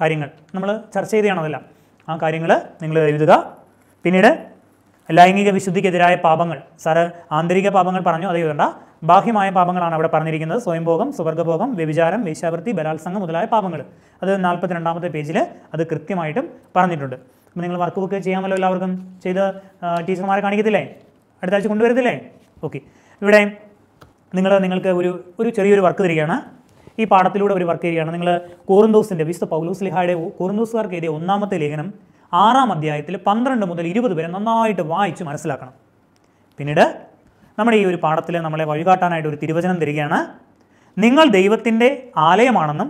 കാര്യങ്ങൾ നമ്മൾ ചർച്ച ചെയ്തതാണതെല്ലാം ആ കാര്യങ്ങൾ നിങ്ങൾ എഴുതുക പിന്നീട് ലൈംഗിക വിശുദ്ധിക്കെതിരായ പാപങ്ങൾ സാറ് ആന്തരിക പാപങ്ങൾ പറഞ്ഞു അതേ വേണ്ട ബാഹ്യമായ പാപങ്ങളാണ് അവിടെ പറഞ്ഞിരിക്കുന്നത് സ്വയംഭോഗം സുവർഗഭോഗം വ്യഭിചാരം വേശ്യാവൃത്തി ബലാത്സംഗം മുതലായ പാപങ്ങൾ അത് നാൽപ്പത്തി രണ്ടാമത്തെ പേജിൽ അത് കൃത്യമായിട്ടും പറഞ്ഞിട്ടുണ്ട് അപ്പം നിങ്ങൾ വർക്ക് ബുക്ക് ചെയ്യാമല്ലോ എല്ലാവർക്കും ചെയ്ത് ടീച്ചർമാരെ കാണിക്കത്തില്ലേ അടുത്ത ആഴ്ച കൊണ്ടുവരത്തില്ലേ ഓക്കെ ഇവിടെ നിങ്ങൾ നിങ്ങൾക്ക് ഒരു ഒരു ചെറിയൊരു വർക്ക് തരികയാണ് ഈ പാഠത്തിലൂടെ ഒരു വർക്ക് തരികയാണ് നിങ്ങൾ കോറിന്തോസിൻ്റെ വിശുദ്ധ പൗലൂസ് ലിഹായുടെ കോറിന്തോസുകാർക്ക് എഴുതിയ ഒന്നാമത്തെ ലേഖനം ആറാം അധ്യായത്തിൽ പന്ത്രണ്ട് മുതൽ ഇരുപത് വരെ നന്നായിട്ട് വായിച്ച് മനസ്സിലാക്കണം പിന്നീട് നമ്മുടെ ഈ ഒരു പാഠത്തിൽ നമ്മളെ വഴികാട്ടാനായിട്ട് ഒരു തിരുവചനം തരികയാണ് നിങ്ങൾ ദൈവത്തിൻ്റെ ആലയമാണെന്നും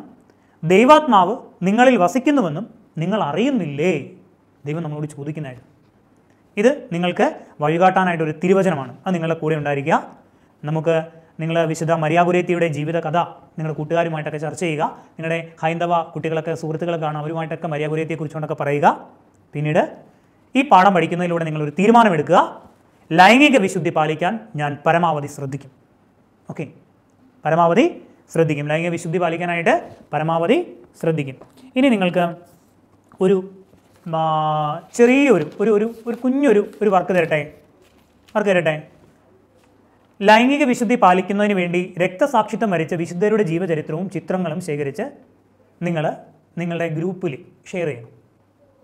ദൈവാത്മാവ് നിങ്ങളിൽ വസിക്കുന്നുവെന്നും നിങ്ങൾ അറിയുന്നില്ലേ ദൈവം നമ്മളോട് ചോദിക്കുന്നതായിട്ട് ഇത് നിങ്ങൾക്ക് വഴികാട്ടാനായിട്ട് ഒരു തിരുവചനമാണ് അത് നിങ്ങളുടെ കൂടെ ഉണ്ടായിരിക്കുക നമുക്ക് നിങ്ങൾ വിശുദ്ധ മരിയാപുരേത്തിയുടെ ജീവിത കഥ നിങ്ങൾ കൂട്ടുകാരുമായിട്ടൊക്കെ ചർച്ച ചെയ്യുക നിങ്ങളുടെ ഹൈന്ദവ കുട്ടികളൊക്കെ സുഹൃത്തുക്കൾക്കാണ് അവരുമായിട്ടൊക്കെ കുറിച്ചുകൊണ്ടൊക്കെ പറയുക പിന്നീട് ഈ പാഠം പഠിക്കുന്നതിലൂടെ നിങ്ങളൊരു തീരുമാനമെടുക്കുക ലൈംഗിക വിശുദ്ധി പാലിക്കാൻ ഞാൻ പരമാവധി ശ്രദ്ധിക്കും ഓക്കെ പരമാവധി ശ്രദ്ധിക്കും ലൈംഗിക വിശുദ്ധി പാലിക്കാനായിട്ട് പരമാവധി ശ്രദ്ധിക്കും ഇനി നിങ്ങൾക്ക് ഒരു ചെറിയൊരു ഒരു ഒരു ഒരു കുഞ്ഞൊരു ഒരു വർക്ക് തരട്ടെ വർക്ക് തരട്ടെ ലൈംഗിക വിശുദ്ധി പാലിക്കുന്നതിന് വേണ്ടി രക്തസാക്ഷിത്വം വരച്ച വിശുദ്ധരുടെ ജീവചരിത്രവും ചിത്രങ്ങളും ശേഖരിച്ച് നിങ്ങൾ നിങ്ങളുടെ ഗ്രൂപ്പിൽ ഷെയർ ചെയ്യണം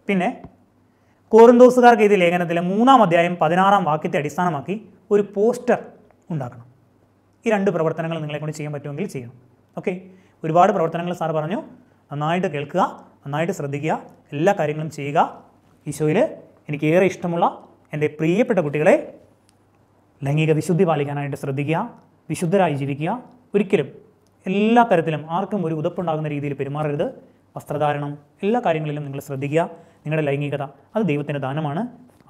പിന്നെ കോറിന്തോസുകാർക്ക് ഇത് ലേഖനത്തിലെ മൂന്നാം അധ്യായം പതിനാറാം വാക്യത്തെ അടിസ്ഥാനമാക്കി ഒരു പോസ്റ്റർ ഉണ്ടാക്കണം ഈ രണ്ട് പ്രവർത്തനങ്ങൾ നിങ്ങളെ കൊണ്ട് ചെയ്യാൻ പറ്റുമെങ്കിൽ ചെയ്യണം ഓക്കെ ഒരുപാട് പ്രവർത്തനങ്ങൾ സാർ പറഞ്ഞു നന്നായിട്ട് കേൾക്കുക നന്നായിട്ട് ശ്രദ്ധിക്കുക എല്ലാ കാര്യങ്ങളും ചെയ്യുക ഈശോയിൽ എനിക്ക് ഏറെ ഇഷ്ടമുള്ള എൻ്റെ പ്രിയപ്പെട്ട കുട്ടികളെ ലൈംഗിക വിശുദ്ധി പാലിക്കാനായിട്ട് ശ്രദ്ധിക്കുക വിശുദ്ധരായി ജീവിക്കുക ഒരിക്കലും എല്ലാ തരത്തിലും ആർക്കും ഒരു ഉതപ്പുണ്ടാകുന്ന രീതിയിൽ പെരുമാറരുത് വസ്ത്രധാരണം എല്ലാ കാര്യങ്ങളിലും നിങ്ങൾ ശ്രദ്ധിക്കുക നിങ്ങളുടെ ലൈംഗികത അത് ദൈവത്തിൻ്റെ ദാനമാണ്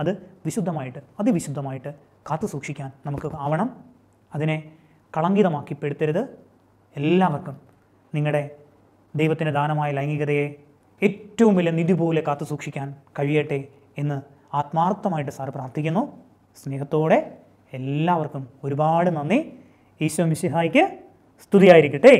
അത് വിശുദ്ധമായിട്ട് അതിവിശുദ്ധമായിട്ട് കാത്തു സൂക്ഷിക്കാൻ നമുക്ക് ആവണം അതിനെ കളങ്കിതമാക്കിപ്പെടുത്തരുത് എല്ലാവർക്കും നിങ്ങളുടെ ദൈവത്തിൻ്റെ ദാനമായ ലൈംഗികതയെ ഏറ്റവും വലിയ നിധി പോലെ കാത്തു സൂക്ഷിക്കാൻ കഴിയട്ടെ എന്ന് ആത്മാർത്ഥമായിട്ട് സാർ പ്രാർത്ഥിക്കുന്നു സ്നേഹത്തോടെ എല്ലാവർക്കും ഒരുപാട് നന്ദി ഈശോ മിശിഹായ്ക്ക് സ്തുതിയായിരിക്കട്ടെ